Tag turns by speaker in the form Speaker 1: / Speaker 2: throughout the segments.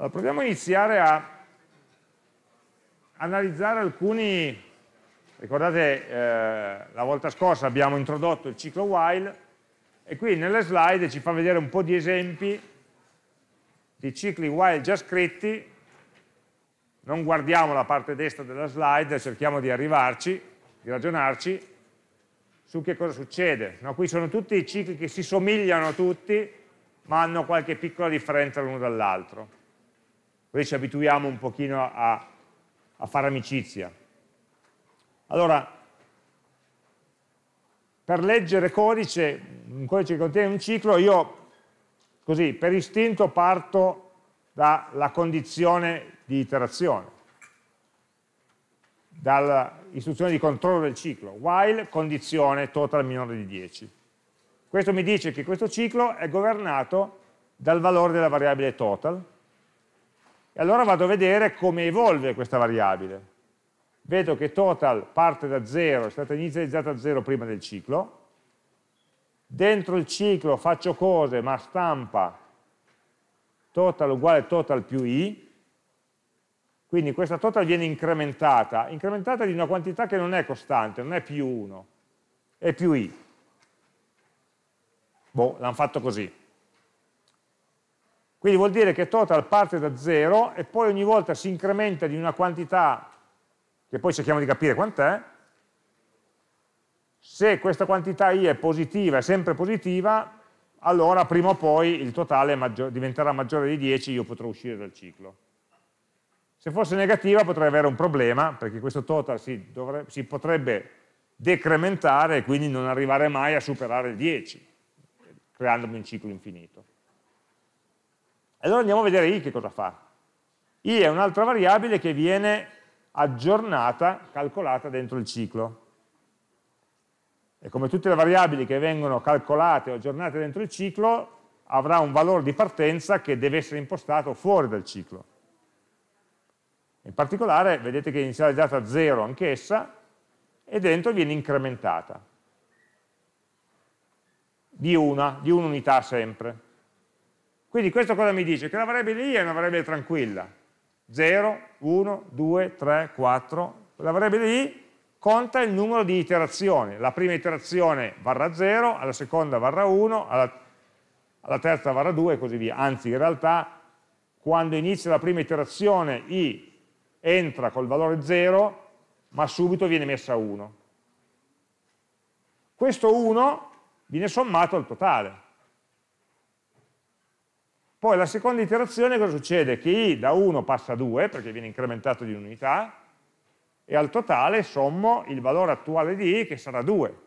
Speaker 1: Allora, proviamo a iniziare a analizzare alcuni, ricordate eh, la volta scorsa abbiamo introdotto il ciclo while e qui nelle slide ci fa vedere un po' di esempi di cicli while già scritti, non guardiamo la parte destra della slide, cerchiamo di arrivarci, di ragionarci su che cosa succede. No, qui sono tutti i cicli che si somigliano tutti ma hanno qualche piccola differenza l'uno dall'altro. Così ci abituiamo un pochino a, a fare amicizia. Allora, per leggere codice, un codice che contiene un ciclo, io così per istinto parto dalla condizione di iterazione, dall'istruzione di controllo del ciclo, while condizione total minore di 10. Questo mi dice che questo ciclo è governato dal valore della variabile total, e allora vado a vedere come evolve questa variabile. Vedo che total parte da 0, è stata inizializzata a 0 prima del ciclo. Dentro il ciclo faccio cose, ma stampa total uguale total più i, quindi questa total viene incrementata, incrementata di una quantità che non è costante, non è più 1, è più i. Boh, l'hanno fatto così. Quindi vuol dire che total parte da 0 e poi ogni volta si incrementa di una quantità che poi cerchiamo di capire quant'è. Se questa quantità i è positiva, è sempre positiva, allora prima o poi il totale maggior, diventerà maggiore di 10 e io potrò uscire dal ciclo. Se fosse negativa potrei avere un problema, perché questo total si, dovrebbe, si potrebbe decrementare e quindi non arrivare mai a superare il 10, creandomi un ciclo infinito. Allora andiamo a vedere i che cosa fa. i è un'altra variabile che viene aggiornata, calcolata dentro il ciclo. E come tutte le variabili che vengono calcolate o aggiornate dentro il ciclo, avrà un valore di partenza che deve essere impostato fuori dal ciclo. In particolare, vedete che è inizializzata a 0 anch'essa, e dentro viene incrementata. Di una, di un'unità sempre. Quindi questo cosa mi dice? Che la variabile i è una variabile tranquilla. 0, 1, 2, 3, 4. La variabile i conta il numero di iterazioni. La prima iterazione varrà 0, alla seconda varrà 1, alla, alla terza varrà 2 e così via. Anzi, in realtà, quando inizia la prima iterazione, i entra col valore 0, ma subito viene messa 1. Questo 1 viene sommato al totale. Poi la seconda iterazione cosa succede? Che i da 1 passa a 2 perché viene incrementato di un'unità e al totale sommo il valore attuale di i che sarà 2.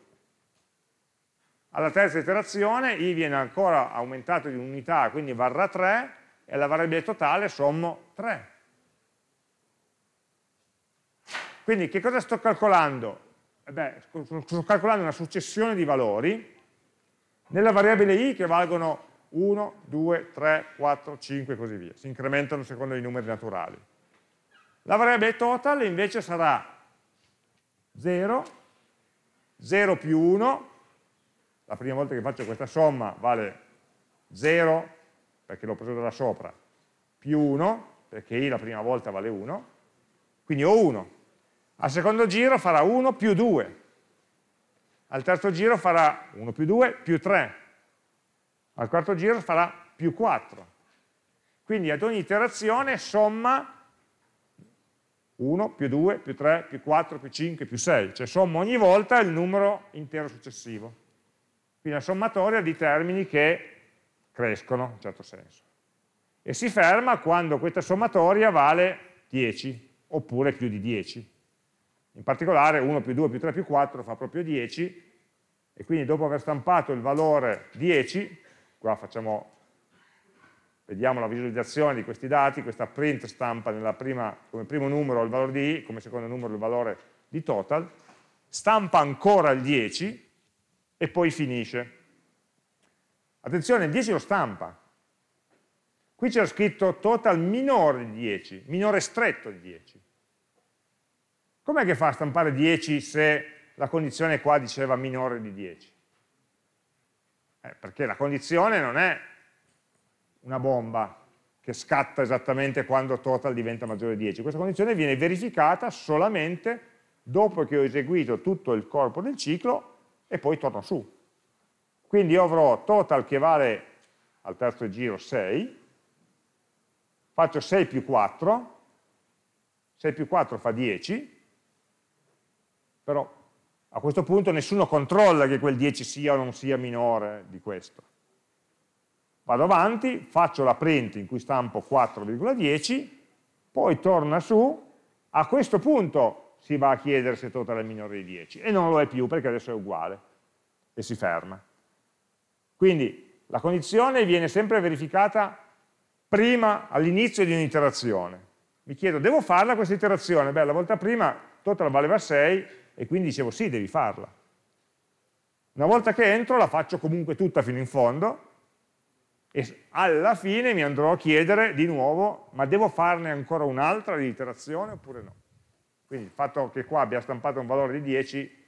Speaker 1: Alla terza iterazione i viene ancora aumentato di un'unità, quindi varrà 3 e alla variabile totale sommo 3. Quindi che cosa sto calcolando? Eh beh, sto calcolando una successione di valori nella variabile i che valgono 1, 2, 3, 4, 5 e così via. Si incrementano secondo i numeri naturali. La variabile total invece sarà 0, 0 più 1, la prima volta che faccio questa somma vale 0, perché l'ho preso da sopra, più 1, perché i la prima volta vale 1, quindi ho 1. Al secondo giro farà 1 più 2, al terzo giro farà 1 più 2 più 3, al quarto giro farà più 4. Quindi ad ogni iterazione somma 1 più 2 più 3 più 4 più 5 più 6, cioè somma ogni volta il numero intero successivo. Quindi la sommatoria di termini che crescono in un certo senso. E si ferma quando questa sommatoria vale 10 oppure più di 10. In particolare 1 più 2 più 3 più 4 fa proprio 10 e quindi dopo aver stampato il valore 10 qua facciamo, vediamo la visualizzazione di questi dati, questa print stampa prima, come primo numero il valore di i, come secondo numero il valore di total, stampa ancora il 10 e poi finisce. Attenzione, il 10 lo stampa. Qui c'era scritto total minore di 10, minore stretto di 10. Com'è che fa a stampare 10 se la condizione qua diceva minore di 10? Eh, perché la condizione non è una bomba che scatta esattamente quando total diventa maggiore di 10. Questa condizione viene verificata solamente dopo che ho eseguito tutto il corpo del ciclo e poi torno su. Quindi io avrò total che vale al terzo giro 6, faccio 6 più 4, 6 più 4 fa 10, però a questo punto nessuno controlla che quel 10 sia o non sia minore di questo. Vado avanti, faccio la print in cui stampo 4,10, poi torna su, a questo punto si va a chiedere se total è minore di 10 e non lo è più perché adesso è uguale e si ferma. Quindi la condizione viene sempre verificata prima, all'inizio di un'iterazione. Mi chiedo, devo farla questa iterazione? Beh, la volta prima total valeva 6, e quindi dicevo sì, devi farla. Una volta che entro la faccio comunque tutta fino in fondo e alla fine mi andrò a chiedere di nuovo ma devo farne ancora un'altra di iterazione oppure no? Quindi il fatto che qua abbia stampato un valore di 10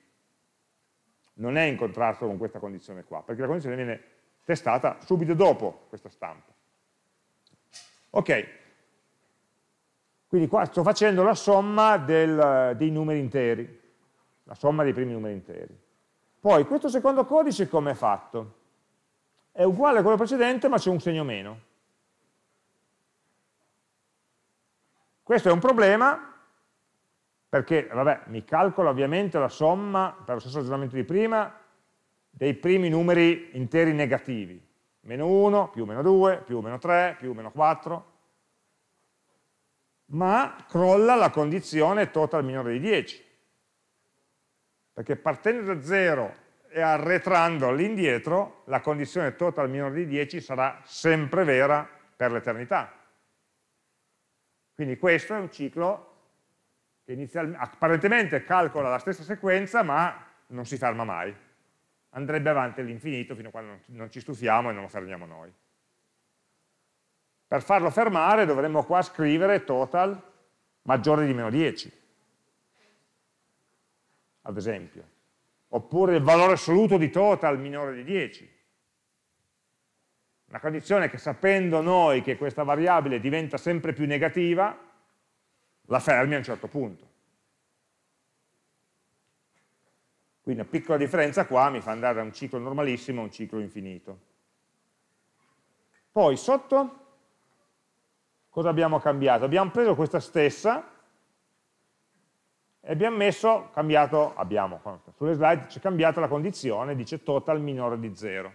Speaker 1: non è in contrasto con questa condizione qua, perché la condizione viene testata subito dopo questa stampa. Ok, quindi qua sto facendo la somma del, dei numeri interi la somma dei primi numeri interi. Poi questo secondo codice come è fatto? È uguale a quello precedente ma c'è un segno meno. Questo è un problema perché vabbè, mi calcola ovviamente la somma per lo stesso ragionamento di prima dei primi numeri interi negativi. Meno 1, più meno 2, più meno 3, più meno 4, ma crolla la condizione total minore di 10 perché partendo da 0 e arretrando all'indietro, la condizione total minore di 10 sarà sempre vera per l'eternità. Quindi questo è un ciclo che apparentemente calcola la stessa sequenza, ma non si ferma mai. Andrebbe avanti all'infinito fino a quando non ci stufiamo e non lo fermiamo noi. Per farlo fermare dovremmo qua scrivere total maggiore di meno 10 ad esempio, oppure il valore assoluto di total minore di 10. Una condizione che sapendo noi che questa variabile diventa sempre più negativa, la fermi a un certo punto. Quindi una piccola differenza qua mi fa andare da un ciclo normalissimo a un ciclo infinito. Poi sotto cosa abbiamo cambiato? Abbiamo preso questa stessa, e abbiamo messo, cambiato, abbiamo, sulle slide c'è cambiata la condizione, dice total minore di 0.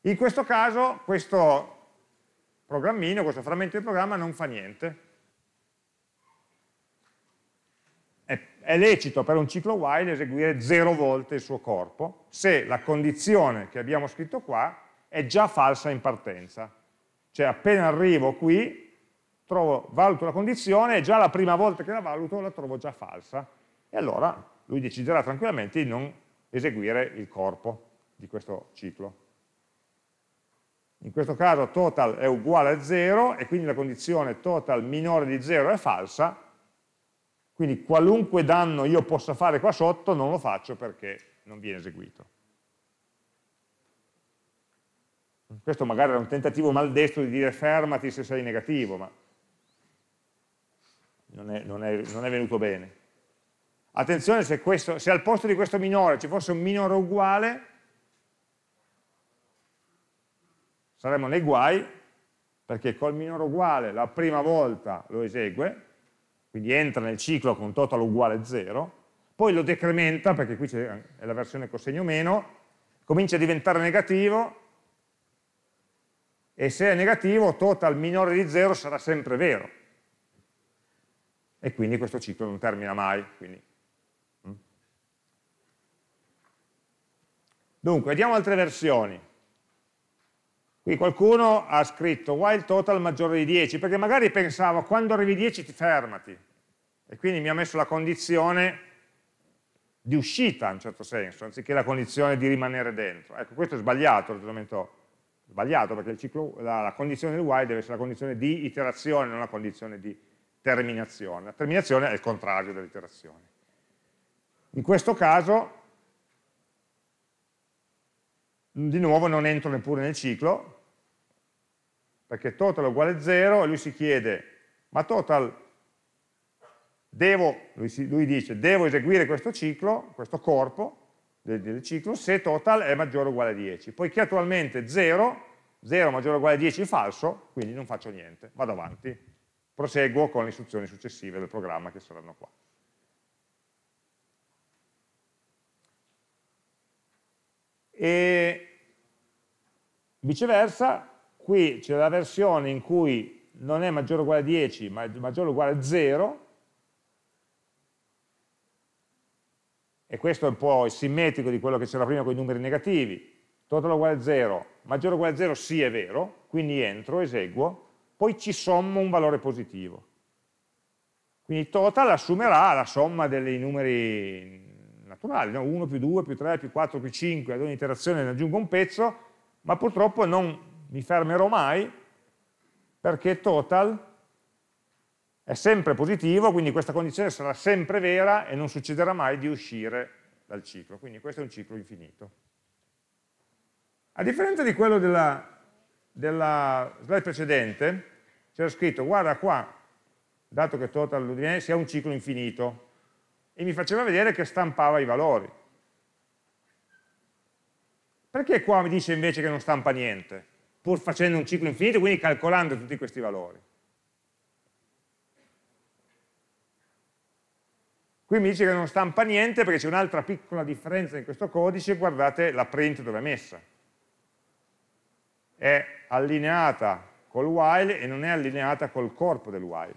Speaker 1: In questo caso questo programmino, questo frammento di programma non fa niente. È, è lecito per un ciclo while eseguire 0 volte il suo corpo se la condizione che abbiamo scritto qua è già falsa in partenza cioè appena arrivo qui, trovo, valuto la condizione e già la prima volta che la valuto la trovo già falsa. E allora lui deciderà tranquillamente di non eseguire il corpo di questo ciclo. In questo caso total è uguale a 0 e quindi la condizione total minore di 0 è falsa, quindi qualunque danno io possa fare qua sotto non lo faccio perché non viene eseguito. Questo magari era un tentativo maldestro di dire fermati se sei negativo, ma non è, non è, non è venuto bene. Attenzione, se, questo, se al posto di questo minore ci fosse un minore uguale, saremmo nei guai, perché col minore uguale la prima volta lo esegue, quindi entra nel ciclo con total uguale 0, poi lo decrementa, perché qui è la versione con segno meno, comincia a diventare negativo, e se è negativo total minore di 0 sarà sempre vero e quindi questo ciclo non termina mai quindi. Mm. dunque vediamo altre versioni qui qualcuno ha scritto while total maggiore di 10 perché magari pensavo quando arrivi a 10 ti fermati e quindi mi ha messo la condizione di uscita in un certo senso anziché la condizione di rimanere dentro ecco questo è sbagliato il ragionamento sbagliato perché ciclo, la, la, condizione del while deve essere la condizione di iterazione, non la condizione di terminazione. La terminazione è il contrario dell'iterazione. In questo caso, di nuovo non entro neppure nel ciclo, perché total è uguale a 0 e lui si chiede, ma total devo, lui, si, lui dice, devo eseguire questo ciclo, questo corpo, del, del ciclo se total è maggiore o uguale a 10. Poiché attualmente 0, 0 maggiore o uguale a 10 è falso, quindi non faccio niente, vado avanti. Proseguo con le istruzioni successive del programma che saranno qua. E viceversa, qui c'è la versione in cui non è maggiore o uguale a 10, ma è maggiore o uguale a 0, e questo è un po' simmetrico di quello che c'era prima con i numeri negativi, total uguale a 0, maggiore uguale a 0 sì è vero, quindi entro, eseguo, poi ci sommo un valore positivo. Quindi total assumerà la somma dei numeri naturali, no? 1 più 2 più 3 più 4 più 5, ad ogni interazione ne aggiungo un pezzo, ma purtroppo non mi fermerò mai perché total è sempre positivo, quindi questa condizione sarà sempre vera e non succederà mai di uscire dal ciclo, quindi questo è un ciclo infinito. A differenza di quello della, della slide precedente, c'era scritto, guarda qua, dato che total ludine sia un ciclo infinito, e mi faceva vedere che stampava i valori. Perché qua mi dice invece che non stampa niente, pur facendo un ciclo infinito, quindi calcolando tutti questi valori? Qui mi dice che non stampa niente perché c'è un'altra piccola differenza in questo codice, guardate la print dove è messa. È allineata col while e non è allineata col corpo del while.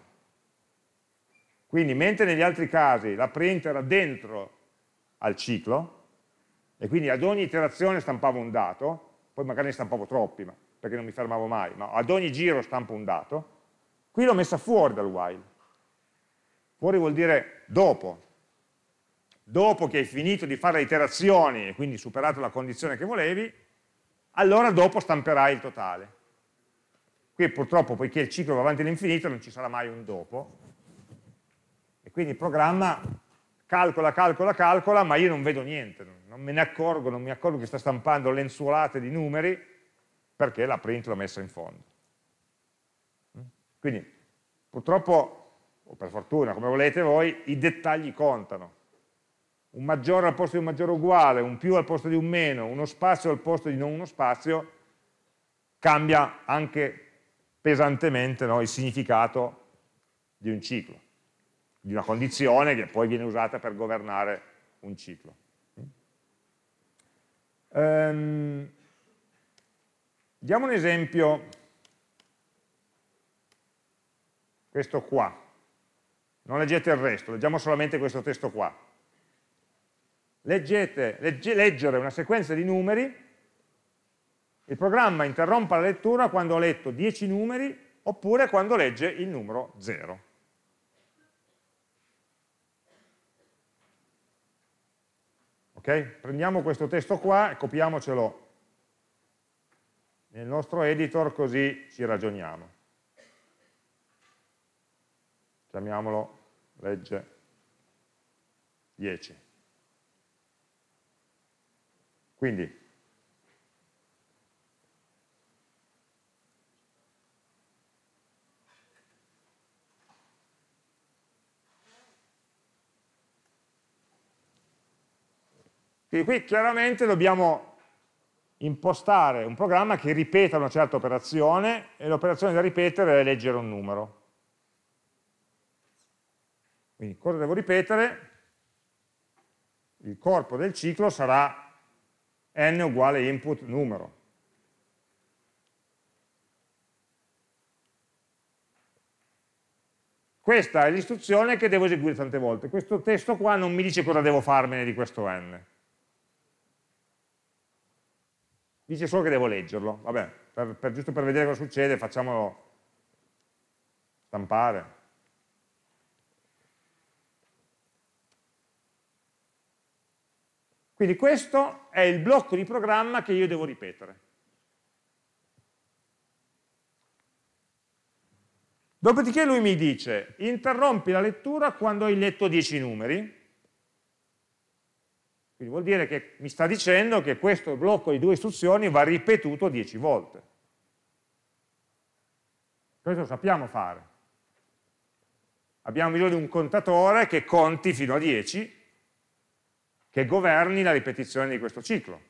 Speaker 1: Quindi mentre negli altri casi la print era dentro al ciclo e quindi ad ogni iterazione stampavo un dato, poi magari ne stampavo troppi ma, perché non mi fermavo mai, ma ad ogni giro stampo un dato, qui l'ho messa fuori dal while Fuori vuol dire dopo. Dopo che hai finito di fare le iterazioni e quindi superato la condizione che volevi, allora dopo stamperai il totale. Qui purtroppo, poiché il ciclo va avanti all'infinito, non ci sarà mai un dopo. E quindi il programma calcola, calcola, calcola, ma io non vedo niente, non me ne accorgo, non mi accorgo che sta stampando lenzuolate di numeri perché la print l'ho messa in fondo. Quindi purtroppo o per fortuna, come volete voi, i dettagli contano. Un maggiore al posto di un maggiore uguale, un più al posto di un meno, uno spazio al posto di non uno spazio, cambia anche pesantemente no, il significato di un ciclo, di una condizione che poi viene usata per governare un ciclo. Um, diamo un esempio, questo qua non leggete il resto, leggiamo solamente questo testo qua. Leggete, legge, leggere una sequenza di numeri, il programma interrompa la lettura quando ha letto 10 numeri oppure quando legge il numero 0. Ok? Prendiamo questo testo qua e copiamocelo nel nostro editor così ci ragioniamo. Chiamiamolo legge 10. Quindi, Quindi qui chiaramente dobbiamo impostare un programma che ripeta una certa operazione e l'operazione da ripetere è leggere un numero. Quindi cosa devo ripetere? Il corpo del ciclo sarà n uguale input numero. Questa è l'istruzione che devo eseguire tante volte. Questo testo qua non mi dice cosa devo farmene di questo n. Dice solo che devo leggerlo. Vabbè, per, per, giusto per vedere cosa succede, facciamolo stampare. Quindi questo è il blocco di programma che io devo ripetere. Dopodiché lui mi dice, interrompi la lettura quando hai letto 10 numeri, quindi vuol dire che mi sta dicendo che questo blocco di due istruzioni va ripetuto 10 volte. Questo lo sappiamo fare. Abbiamo bisogno di un contatore che conti fino a 10 che governi la ripetizione di questo ciclo.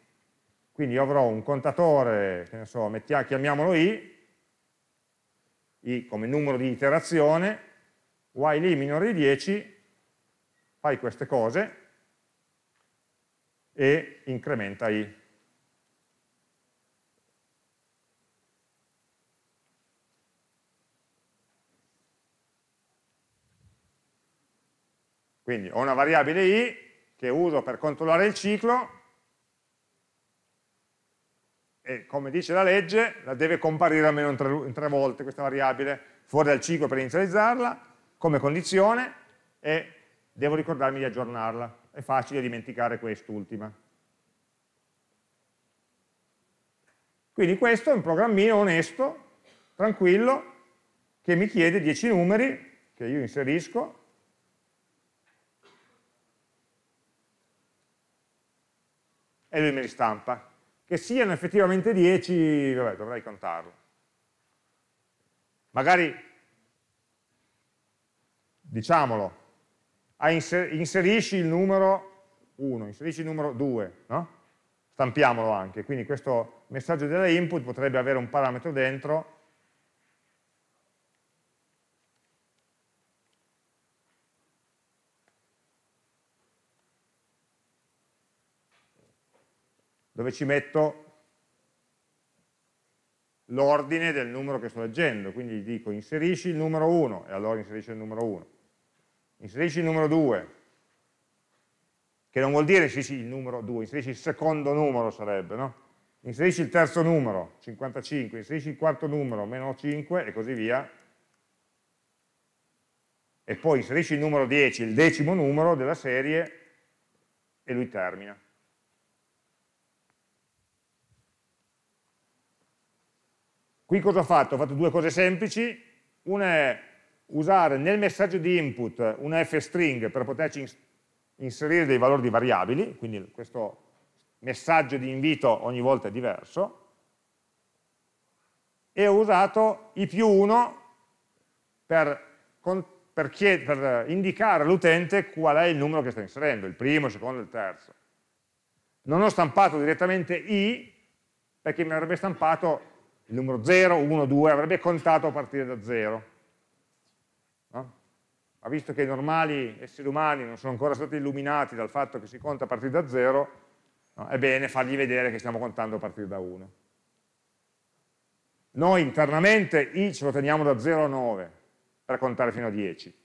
Speaker 1: Quindi io avrò un contatore, che ne so, mettia, chiamiamolo i, i come numero di iterazione, while i minore di 10, fai queste cose e incrementa i. Quindi ho una variabile i che uso per controllare il ciclo e come dice la legge la deve comparire almeno in tre, in tre volte questa variabile fuori dal ciclo per inizializzarla come condizione e devo ricordarmi di aggiornarla è facile dimenticare quest'ultima quindi questo è un programmino onesto tranquillo che mi chiede 10 numeri che io inserisco e lui mi ristampa. Che siano effettivamente 10, vabbè, dovrei contarlo. Magari, diciamolo, inserisci il numero 1, inserisci il numero 2, no? Stampiamolo anche, quindi questo messaggio della input potrebbe avere un parametro dentro dove ci metto l'ordine del numero che sto leggendo, quindi gli dico inserisci il numero 1 e allora inserisce il numero 1, inserisci il numero 2, che non vuol dire inserisci il numero 2, inserisci il secondo numero sarebbe, no? inserisci il terzo numero, 55, inserisci il quarto numero, meno 5 e così via, e poi inserisci il numero 10, il decimo numero della serie e lui termina. Qui cosa ho fatto? Ho fatto due cose semplici, una è usare nel messaggio di input una f-string per poterci inserire dei valori di variabili, quindi questo messaggio di invito ogni volta è diverso, e ho usato i più 1 per, per, per indicare all'utente qual è il numero che sta inserendo, il primo, il secondo e il terzo. Non ho stampato direttamente i, perché mi avrebbe stampato il numero 0, 1, 2, avrebbe contato a partire da 0. No? Ma visto che i normali esseri umani non sono ancora stati illuminati dal fatto che si conta a partire da 0, no? è bene fargli vedere che stiamo contando a partire da 1. Noi internamente i ce lo teniamo da 0 a 9 per contare fino a 10,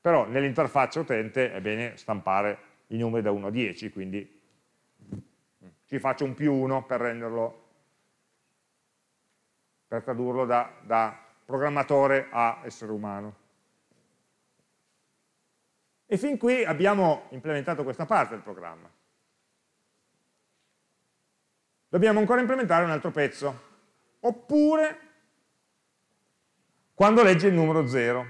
Speaker 1: però nell'interfaccia utente è bene stampare i numeri da 1 a 10, quindi ci faccio un più 1 per renderlo per tradurlo da, da programmatore a essere umano. E fin qui abbiamo implementato questa parte del programma. Dobbiamo ancora implementare un altro pezzo, oppure quando legge il numero 0,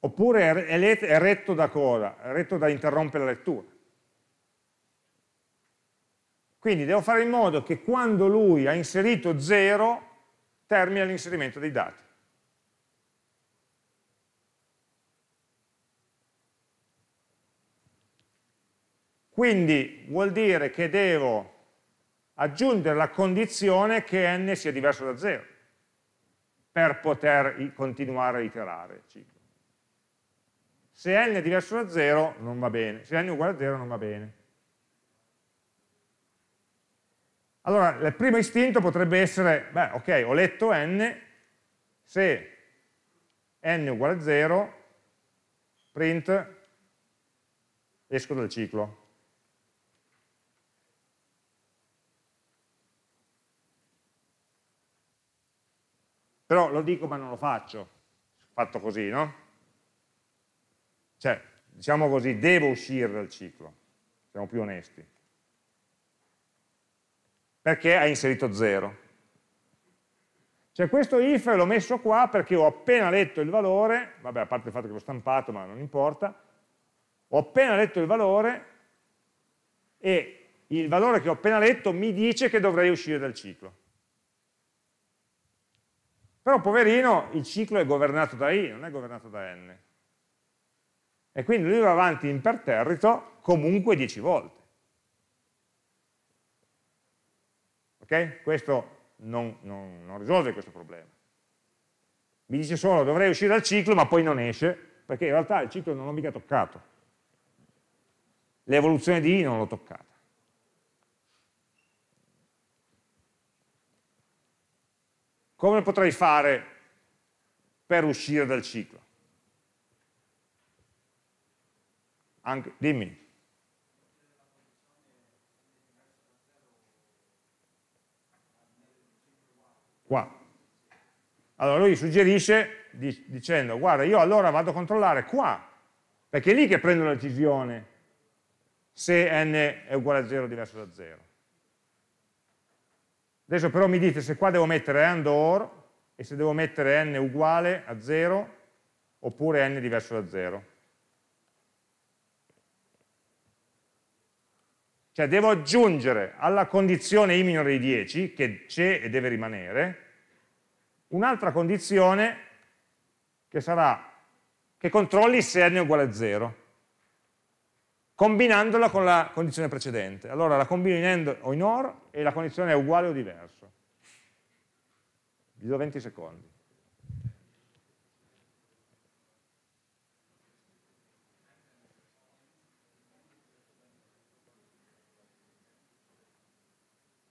Speaker 1: oppure è retto da cosa? È retto da interrompere la lettura. Quindi devo fare in modo che quando lui ha inserito 0 termina l'inserimento dei dati. Quindi vuol dire che devo aggiungere la condizione che n sia diverso da 0 per poter continuare a iterare il ciclo. Se n è diverso da 0 non va bene, se n è uguale a 0 non va bene. Allora, il primo istinto potrebbe essere, beh, ok, ho letto n, se n uguale a 0, print, esco dal ciclo. Però lo dico ma non lo faccio, fatto così, no? Cioè, diciamo così, devo uscire dal ciclo, siamo più onesti perché ha inserito 0. Cioè questo if l'ho messo qua perché ho appena letto il valore, vabbè a parte il fatto che l'ho stampato ma non importa, ho appena letto il valore e il valore che ho appena letto mi dice che dovrei uscire dal ciclo. Però poverino, il ciclo è governato da i, non è governato da n. E quindi lui va avanti imperterrito comunque 10 volte. Okay? Questo non, non, non risolve questo problema. Mi dice solo dovrei uscire dal ciclo ma poi non esce perché in realtà il ciclo non l'ho mica toccato. L'evoluzione di I non l'ho toccata. Come potrei fare per uscire dal ciclo? Anche, dimmi. qua. Allora lui suggerisce dicendo, guarda, io allora vado a controllare qua, perché è lì che prendo la decisione se n è uguale a 0 o diverso da 0. Adesso però mi dite se qua devo mettere AND OR e se devo mettere n uguale a 0 oppure n diverso da 0. Cioè devo aggiungere alla condizione i minore di 10, che c'è e deve rimanere, un'altra condizione che sarà che controlli se n è uguale a 0, combinandola con la condizione precedente. Allora la combino in AND o in OR e la condizione è uguale o diverso. Vi do 20 secondi.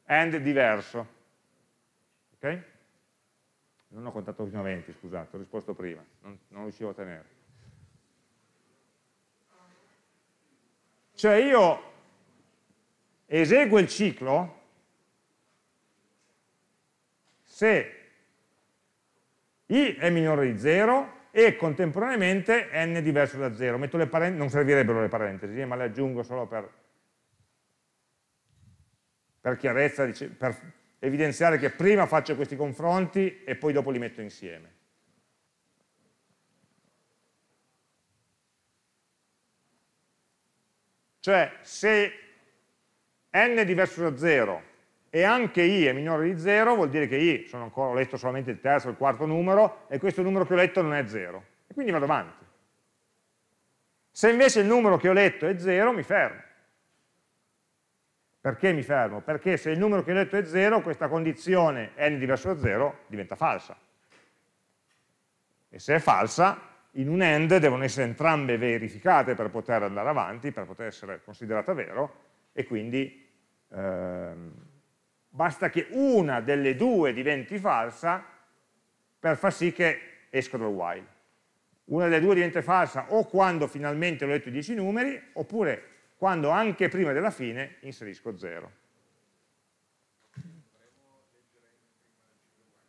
Speaker 1: and diverso. Okay? Non ho contato fino a 20, scusate, ho risposto prima, non, non riuscivo a tenere. Cioè io eseguo il ciclo se i è minore di 0 e contemporaneamente n è diverso da 0. non servirebbero le parentesi, eh, ma le aggiungo solo per per chiarezza, per evidenziare che prima faccio questi confronti e poi dopo li metto insieme. Cioè, se n è diverso da 0 e anche i è minore di 0, vuol dire che i, sono ancora, ho letto solamente il terzo e il quarto numero, e questo numero che ho letto non è 0. E quindi vado avanti. Se invece il numero che ho letto è 0, mi fermo. Perché mi fermo? Perché se il numero che ho detto è 0, questa condizione n diverso da 0 diventa falsa. E se è falsa, in un end devono essere entrambe verificate per poter andare avanti, per poter essere considerata vero, e quindi ehm, basta che una delle due diventi falsa per far sì che esca dal while. Una delle due diventa falsa o quando finalmente l'ho detto 10 numeri, oppure quando anche prima della fine inserisco 0.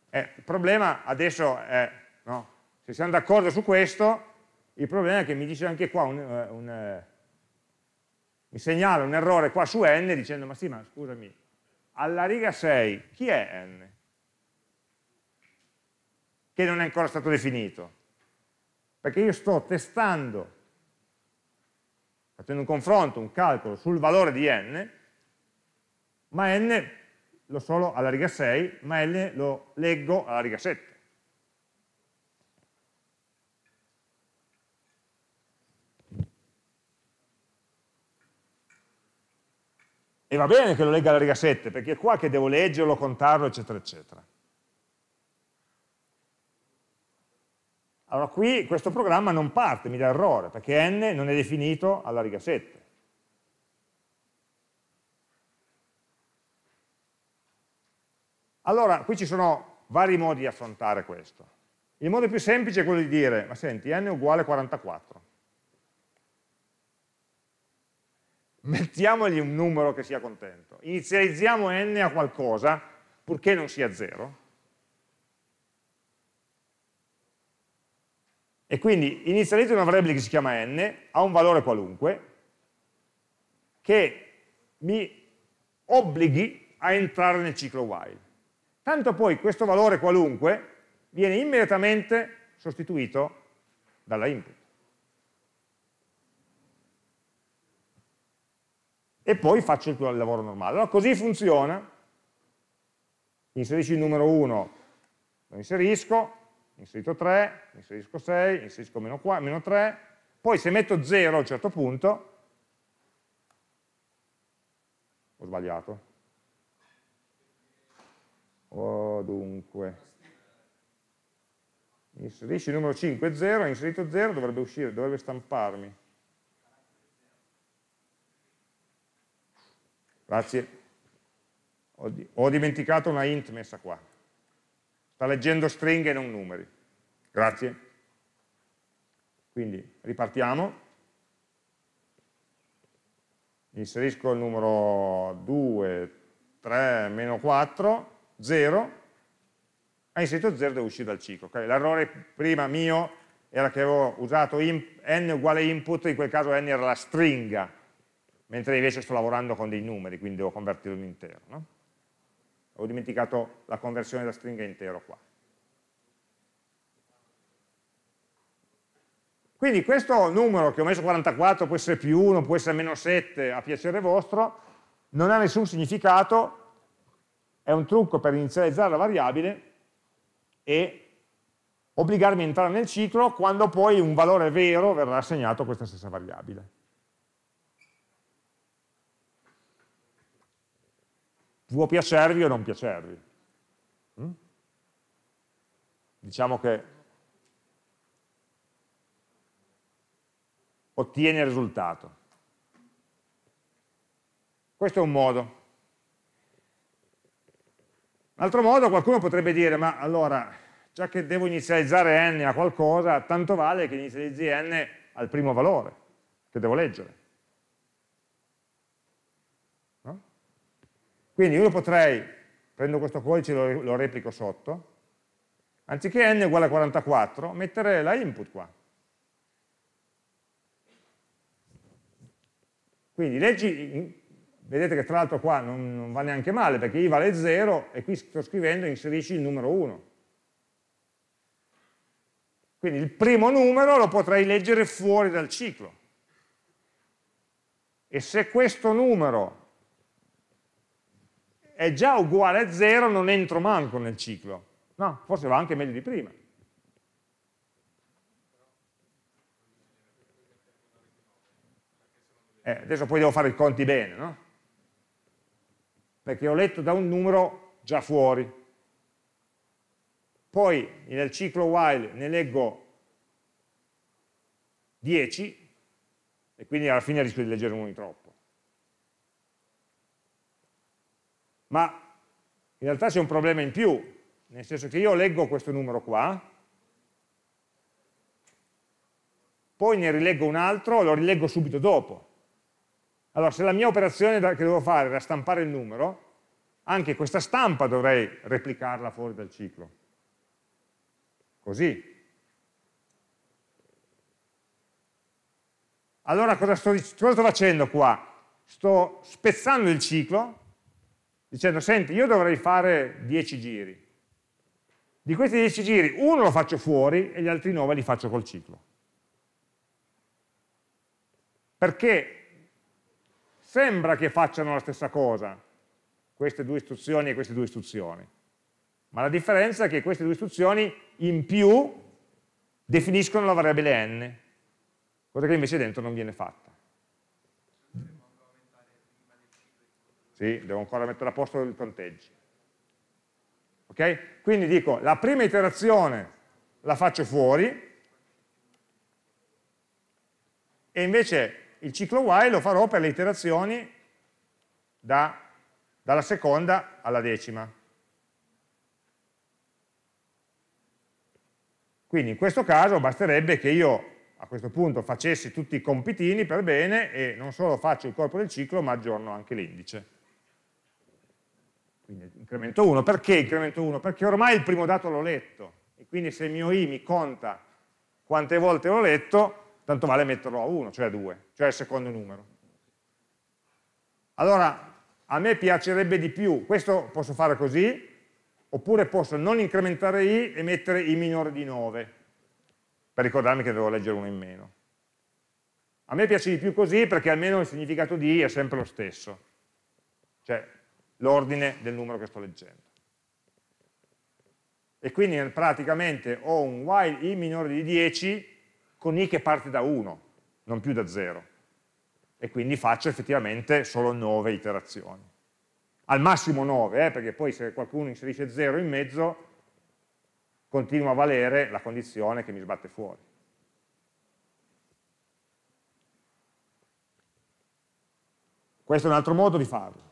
Speaker 1: Eh, il problema adesso è, no? se siamo d'accordo su questo, il problema è che mi dice anche qua un, eh, un, un, eh, mi segnala un errore qua su n dicendo ma sì ma scusami, alla riga 6 chi è n? Che non è ancora stato definito. Perché io sto testando facendo un confronto, un calcolo sul valore di n, ma n lo solo alla riga 6, ma n lo leggo alla riga 7. E va bene che lo legga alla riga 7, perché è qua che devo leggerlo, contarlo, eccetera, eccetera. Allora qui questo programma non parte, mi dà errore, perché n non è definito alla riga 7. Allora, qui ci sono vari modi di affrontare questo. Il modo più semplice è quello di dire, ma senti, n è uguale a 44. Mettiamogli un numero che sia contento. Inizializziamo n a qualcosa, purché non sia 0, E quindi inizializzo una variabile che si chiama n, ha un valore qualunque, che mi obblighi a entrare nel ciclo while. Tanto poi questo valore qualunque viene immediatamente sostituito dalla input. E poi faccio il lavoro normale. Allora così funziona, inserisci il numero 1, lo inserisco, inserito 3, inserisco 6, inserisco meno, 4, meno 3, poi se metto 0 a un certo punto, ho sbagliato, oh, dunque, inserisci il numero 5, 0, ha inserito 0, dovrebbe uscire, dovrebbe stamparmi. Grazie. Ho dimenticato una int messa qua sta leggendo stringhe e non numeri. Grazie. Quindi ripartiamo. Inserisco il numero 2, 3, meno 4, 0. Ha inserito 0 deve uscire dal ciclo. Okay? L'errore prima mio era che avevo usato n uguale input, in quel caso n era la stringa, mentre invece sto lavorando con dei numeri, quindi devo convertirlo in intero. No? ho dimenticato la conversione da stringa intero qua. Quindi questo numero che ho messo 44 può essere più 1, può essere meno 7, a piacere vostro, non ha nessun significato, è un trucco per inizializzare la variabile e obbligarmi a entrare nel ciclo quando poi un valore vero verrà assegnato a questa stessa variabile. può piacervi o non piacervi. Mm? Diciamo che ottiene il risultato. Questo è un modo. Un altro modo, qualcuno potrebbe dire, ma allora, già che devo inizializzare n a qualcosa, tanto vale che inizializzi n al primo valore che devo leggere. Quindi io potrei, prendo questo codice e lo, lo replico sotto, anziché n uguale a 44, mettere la input qua. Quindi leggi, vedete che tra l'altro qua non, non, va neanche male, perché i vale 0 e qui sto scrivendo inserisci il numero 1. Quindi il primo numero lo potrei leggere fuori dal ciclo. E se questo numero è già uguale a 0, non entro manco nel ciclo. No, forse va anche meglio di prima. Eh, adesso poi devo fare i conti bene, no? Perché ho letto da un numero già fuori. Poi nel ciclo while ne leggo 10 e quindi alla fine rischio di leggere uno di troppo. ma in realtà c'è un problema in più, nel senso che io leggo questo numero qua, poi ne rileggo un altro e lo rileggo subito dopo. Allora, se la mia operazione che devo fare era stampare il numero, anche questa stampa dovrei replicarla fuori dal ciclo. Così. Allora cosa sto, cosa sto facendo qua? Sto spezzando il ciclo dicendo senti io dovrei fare 10 giri, di questi 10 giri uno lo faccio fuori e gli altri 9 li faccio col ciclo. Perché sembra che facciano la stessa cosa queste due istruzioni e queste due istruzioni, ma la differenza è che queste due istruzioni in più definiscono la variabile n, cosa che invece dentro non viene fatta. Sì, devo ancora mettere a posto il conteggio. Okay? Quindi dico, la prima iterazione la faccio fuori e invece il ciclo while lo farò per le iterazioni da, dalla seconda alla decima. Quindi in questo caso basterebbe che io a questo punto facessi tutti i compitini per bene e non solo faccio il corpo del ciclo ma aggiorno anche l'indice quindi incremento 1, perché incremento 1? Perché ormai il primo dato l'ho letto e quindi se il mio i mi conta quante volte l'ho letto, tanto vale metterlo a 1, cioè a 2, cioè al secondo numero. Allora, a me piacerebbe di più, questo posso fare così, oppure posso non incrementare i e mettere i minore di 9, per ricordarmi che devo leggere uno in meno. A me piace di più così perché almeno il significato di i è sempre lo stesso. Cioè, l'ordine del numero che sto leggendo. E quindi eh, praticamente ho un while i minore di 10 con i che parte da 1, non più da 0. E quindi faccio effettivamente solo 9 iterazioni. Al massimo 9, eh, perché poi se qualcuno inserisce 0 in mezzo, continua a valere la condizione che mi sbatte fuori. Questo è un altro modo di farlo.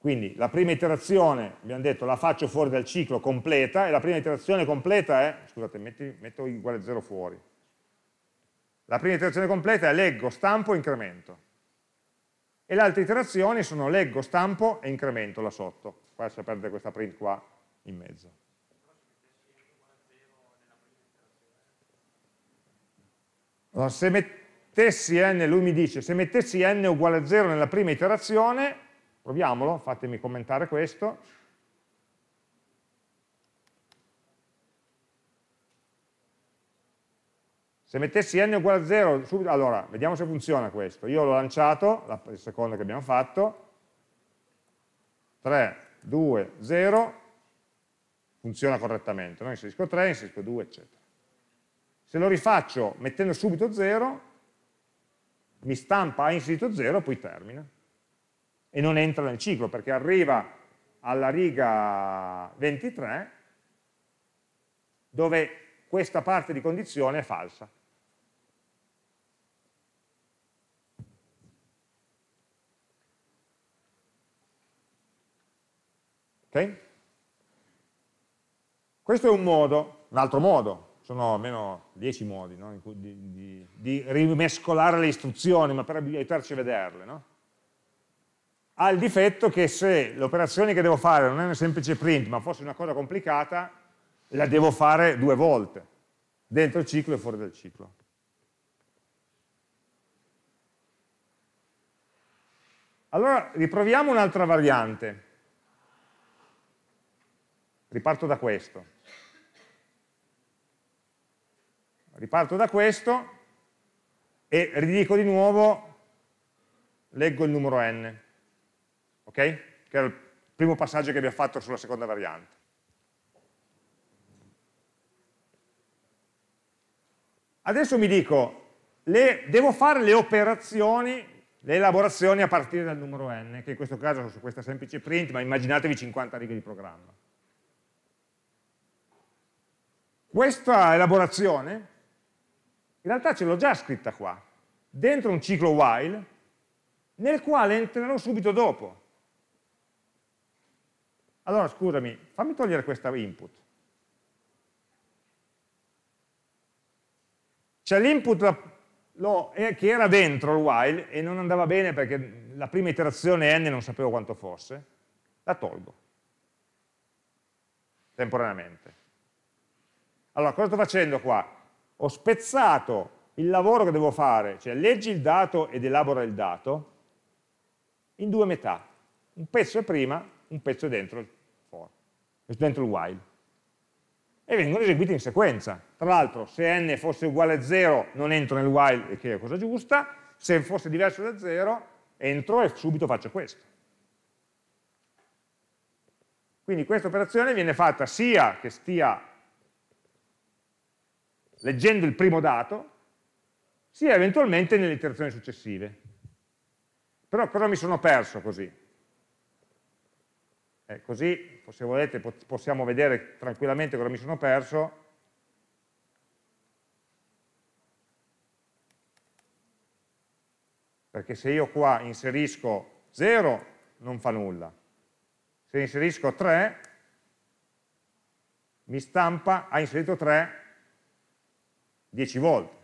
Speaker 1: Quindi la prima iterazione, abbiamo detto, la faccio fuori dal ciclo completa e la prima iterazione completa è, scusate, metti, metto uguale 0 fuori. La prima iterazione completa è leggo, stampo, incremento. E le altre iterazioni sono leggo, stampo e incremento là sotto. Faccio perdere questa print qua in mezzo. Allora, se mettessi n, lui mi dice, se mettessi n uguale a 0 nella prima iterazione, Proviamolo, fatemi commentare questo. Se mettessi n uguale a 0, subito, allora, vediamo se funziona questo. Io l'ho lanciato, la, il secondo che abbiamo fatto, 3, 2, 0, funziona correttamente. No? Inserisco 3, inserisco 2, eccetera. Se lo rifaccio mettendo subito 0, mi stampa ha inserito 0 poi termina e non entra nel ciclo perché arriva alla riga 23 dove questa parte di condizione è falsa. Okay? Questo è un modo, un altro modo, sono almeno 10 modi no? di, di, di, rimescolare le istruzioni, ma per aiutarci a vederle. No? ha il difetto che se l'operazione che devo fare non è una semplice print, ma fosse una cosa complicata, la devo fare due volte, dentro il ciclo e fuori dal ciclo. Allora riproviamo un'altra variante. Riparto da questo. Riparto da questo e ridico di nuovo, leggo il numero n okay? che era il primo passaggio che abbiamo fatto sulla seconda variante. Adesso mi dico, le, devo fare le operazioni, le elaborazioni a partire dal numero n, che in questo caso sono su questa semplice print, ma immaginatevi 50 righe di programma. Questa elaborazione, in realtà ce l'ho già scritta qua, dentro un ciclo while, nel quale entrerò subito dopo. Allora scusami, fammi togliere questa input. C'è cioè, l'input che era dentro il while e non andava bene perché la prima iterazione n non sapevo quanto fosse, la tolgo temporaneamente. Allora, cosa sto facendo qua? Ho spezzato il lavoro che devo fare, cioè leggi il dato ed elabora il dato, in due metà. Un pezzo è prima, un pezzo dentro il for, dentro il while. E vengono eseguiti in sequenza. Tra l'altro, se n fosse uguale a 0 non entro nel while, che è cosa giusta, se fosse diverso da 0 entro e subito faccio questo. Quindi questa operazione viene fatta sia che stia leggendo il primo dato, sia eventualmente nelle iterazioni successive. Però cosa mi sono perso così? Eh, così, se volete, possiamo vedere tranquillamente cosa mi sono perso. Perché se io qua inserisco 0 non fa nulla. Se inserisco 3 mi stampa, ha inserito 3 10 volte.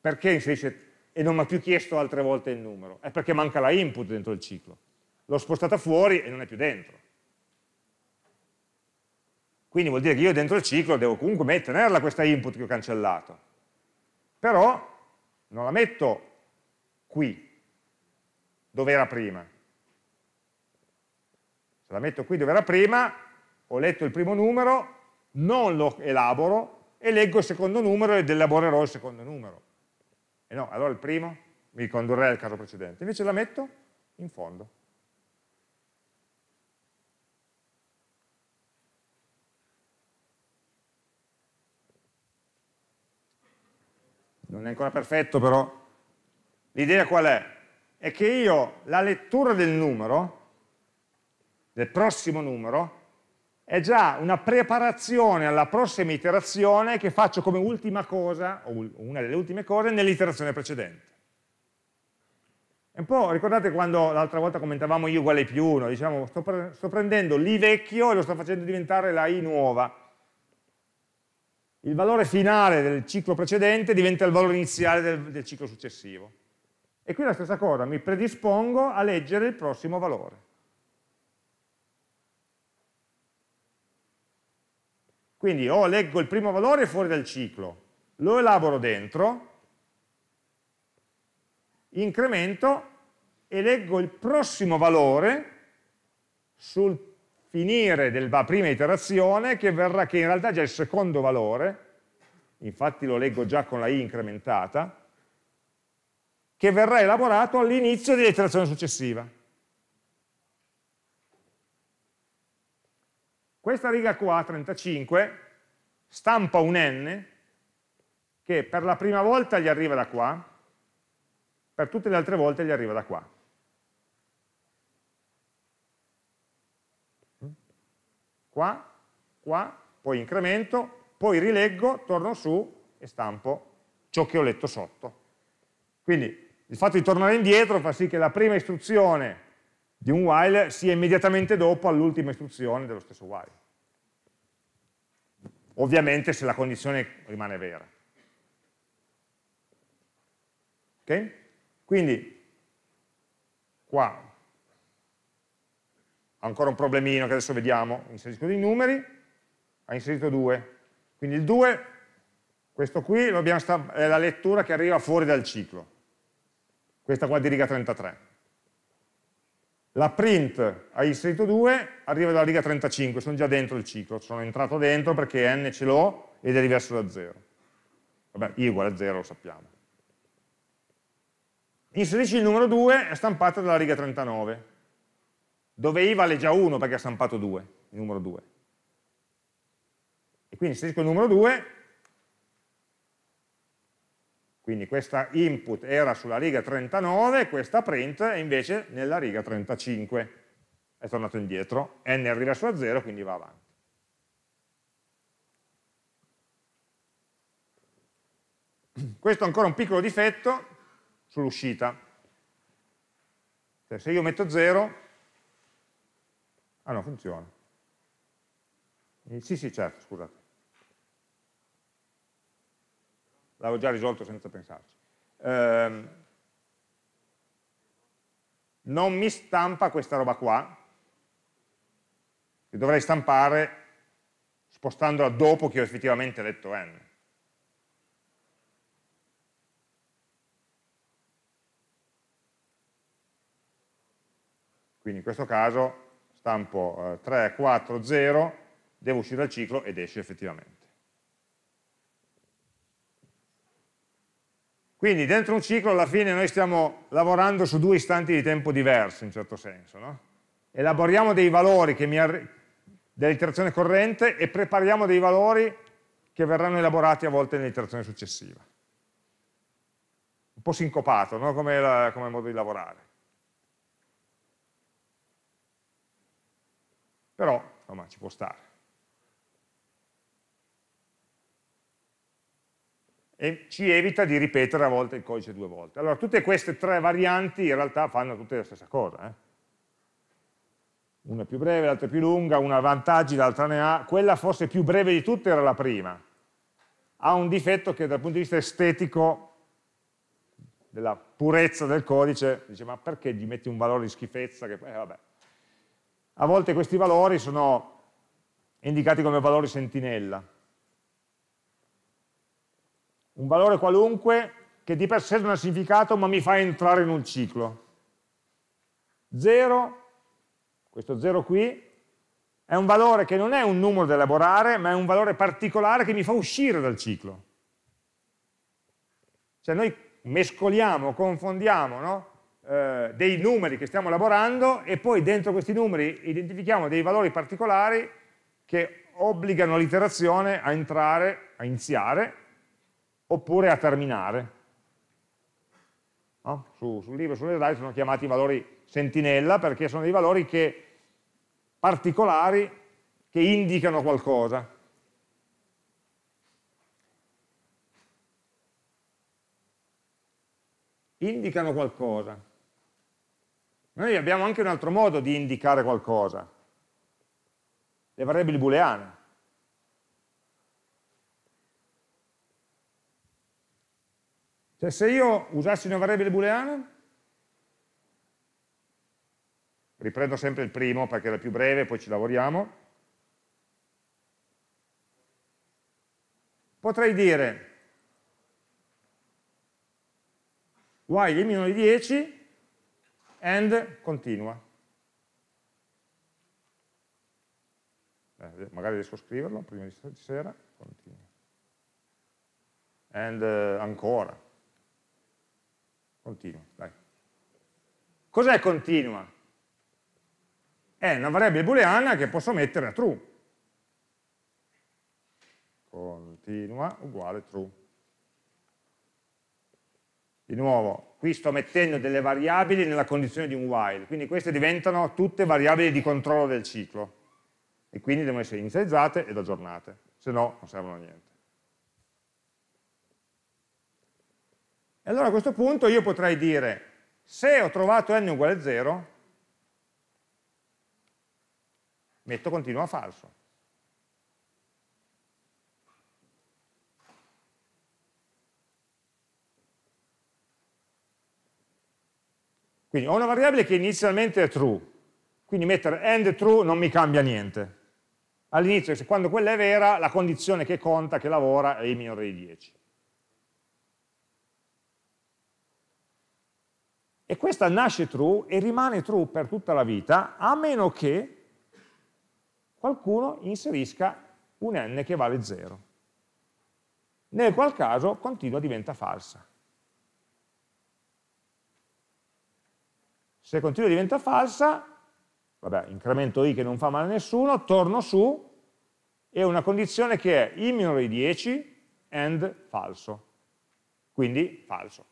Speaker 1: Perché inserisce 3? e non mi ha più chiesto altre volte il numero, è perché manca la input dentro il ciclo. L'ho spostata fuori e non è più dentro. Quindi vuol dire che io dentro il ciclo devo comunque metterla questa input che ho cancellato. Però non la metto qui, dove era prima. Se la metto qui dove era prima, ho letto il primo numero, non lo elaboro e leggo il secondo numero ed elaborerò il secondo numero. E no, allora il primo mi ricondurrei al caso precedente. Invece la metto in fondo. Non è ancora perfetto però. L'idea qual è? È che io la lettura del numero, del prossimo numero, è già una preparazione alla prossima iterazione che faccio come ultima cosa, o una delle ultime cose, nell'iterazione precedente. È un po', ricordate quando l'altra volta commentavamo i uguale più 1, diciamo, sto, pre sto prendendo l'i vecchio e lo sto facendo diventare la i nuova il valore finale del ciclo precedente diventa il valore iniziale del, del, ciclo successivo. E qui la stessa cosa, mi predispongo a leggere il prossimo valore. Quindi o oh, leggo il primo valore fuori dal ciclo, lo elaboro dentro, incremento e leggo il prossimo valore sul finire della prima iterazione che, verrà, che in realtà è già il secondo valore, infatti lo leggo già con la i incrementata, che verrà elaborato all'inizio dell'iterazione successiva. Questa riga qua, 35, stampa un n che per la prima volta gli arriva da qua, per tutte le altre volte gli arriva da qua. Qua, qua, poi incremento, poi rileggo, torno su e stampo ciò che ho letto sotto. Quindi il fatto di tornare indietro fa sì che la prima istruzione di un while sia immediatamente dopo all'ultima istruzione dello stesso while. Ovviamente se la condizione rimane vera. Ok? Quindi, qua ancora un problemino che adesso vediamo, inserisco dei numeri, ha inserito 2, quindi il 2, questo qui è la lettura che arriva fuori dal ciclo, questa qua di riga 33 la print ha inserito 2 arriva dalla riga 35, sono già dentro il ciclo, sono entrato dentro perché n ce l'ho ed è diverso da 0. Vabbè, i uguale a 0 lo sappiamo. Inserisci il numero 2 è stampato dalla riga 39, dove i vale già 1 perché ha stampato 2, il numero 2. E quindi inserisco il numero 2 quindi questa input era sulla riga 39, questa print è invece nella riga 35. È tornato indietro, n arriva su a 0, quindi va avanti. Questo è ancora un piccolo difetto sull'uscita. Cioè, se io metto 0, ah no, funziona. Sì, sì, certo, scusate. l'avevo già risolto senza pensarci. Ehm, non mi stampa questa roba qua, che dovrei stampare spostandola dopo che ho effettivamente letto n. Quindi in questo caso stampo eh, 3, 4, 0, devo uscire dal ciclo ed esce effettivamente. Quindi dentro un ciclo alla fine noi stiamo lavorando su due istanti di tempo diversi in certo senso. No? Elaboriamo dei valori dell'iterazione corrente e prepariamo dei valori che verranno elaborati a volte nell'iterazione successiva. Un po' sincopato no? come, la, come modo di lavorare. Però insomma, ci può stare. e ci evita di ripetere a volte il codice due volte. Allora, tutte queste tre varianti in realtà fanno tutte la stessa cosa. Eh? Una più breve, l'altra più lunga, una ha vantaggi, l'altra ne ha. Quella forse più breve di tutte era la prima. Ha un difetto che dal punto di vista estetico, della purezza del codice, dice ma perché gli metti un valore di schifezza? Che... Eh, vabbè. A volte questi valori sono indicati come valori sentinella un valore qualunque che di per sé non ha significato ma mi fa entrare in un ciclo. 0, questo 0 qui, è un valore che non è un numero da elaborare, ma è un valore particolare che mi fa uscire dal ciclo. Cioè noi mescoliamo, confondiamo no? eh, dei numeri che stiamo elaborando e poi dentro questi numeri identifichiamo dei valori particolari che obbligano l'iterazione a entrare, a iniziare oppure a terminare. No? Su, sul libro e sulle slide sono chiamati valori sentinella perché sono dei valori che, particolari che indicano qualcosa. Indicano qualcosa. Noi abbiamo anche un altro modo di indicare qualcosa, le variabili booleane. Cioè se io usassi una variabile booleana, riprendo sempre il primo perché era più breve, poi ci lavoriamo, potrei dire y è meno di 10 and continua. Eh, magari riesco a scriverlo prima di stasera, continua. And eh, ancora. Continua, dai. Cos'è continua? È eh, una variabile booleana che posso mettere a true. Continua uguale true. Di nuovo, qui sto mettendo delle variabili nella condizione di un while, quindi queste diventano tutte variabili di controllo del ciclo e quindi devono essere inizializzate ed aggiornate, se no non servono a niente. E allora a questo punto io potrei dire, se ho trovato n uguale a 0, metto continuo a falso. Quindi ho una variabile che inizialmente è true, quindi mettere end true non mi cambia niente. All'inizio, quando quella è vera, la condizione che conta, che lavora, è i minore di 10. E questa nasce true e rimane true per tutta la vita, a meno che qualcuno inserisca un n che vale 0, nel qual caso continua diventa falsa. Se continua diventa falsa, vabbè, incremento i che non fa male a nessuno, torno su e ho una condizione che è i minore di 10 and falso, quindi falso,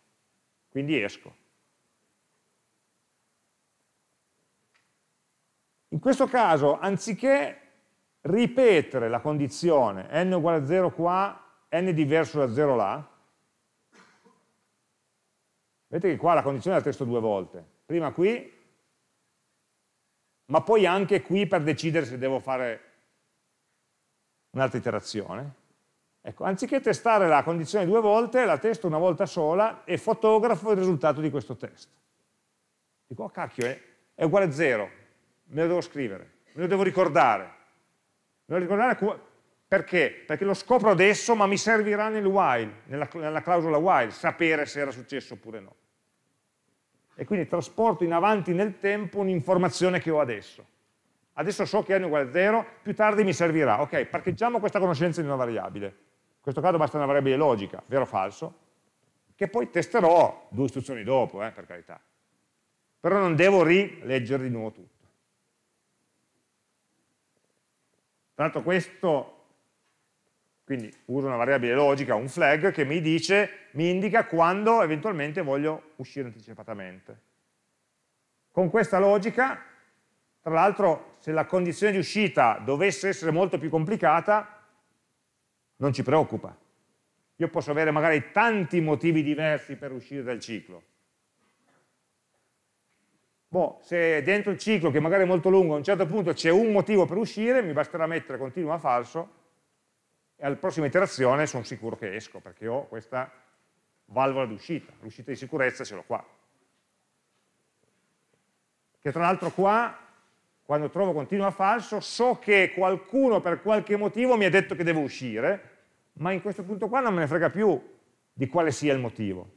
Speaker 1: quindi esco. In questo caso, anziché ripetere la condizione n uguale a 0 qua, n diverso da 0 là, vedete che qua la condizione la testo due volte, prima qui, ma poi anche qui per decidere se devo fare un'altra iterazione. Ecco, anziché testare la condizione due volte, la testo una volta sola e fotografo il risultato di questo test. Dico, oh, cacchio, è, è uguale a 0, me lo devo scrivere, me lo devo ricordare. Me lo ricordare perché? Perché lo scopro adesso, ma mi servirà nel while, nella, nella clausola while, sapere se era successo oppure no. E quindi trasporto in avanti nel tempo un'informazione che ho adesso. Adesso so che n è uguale a 0, più tardi mi servirà. Ok, parcheggiamo questa conoscenza in una variabile. In questo caso basta una variabile logica, vero o falso, che poi testerò due istruzioni dopo, eh, per carità. Però non devo rileggere di nuovo tutto. Tra l'altro questo, quindi uso una variabile logica, un flag, che mi dice, mi indica quando eventualmente voglio uscire anticipatamente. Con questa logica, tra l'altro, se la condizione di uscita dovesse essere molto più complicata, non ci preoccupa. Io posso avere magari tanti motivi diversi per uscire dal ciclo boh, se dentro il ciclo, che magari è molto lungo, a un certo punto c'è un motivo per uscire, mi basterà mettere continua falso e alla prossima iterazione sono sicuro che esco, perché ho questa valvola d'uscita, l'uscita di sicurezza ce l'ho qua. Che tra l'altro qua, quando trovo continua falso, so che qualcuno per qualche motivo mi ha detto che devo uscire, ma in questo punto qua non me ne frega più di quale sia il motivo.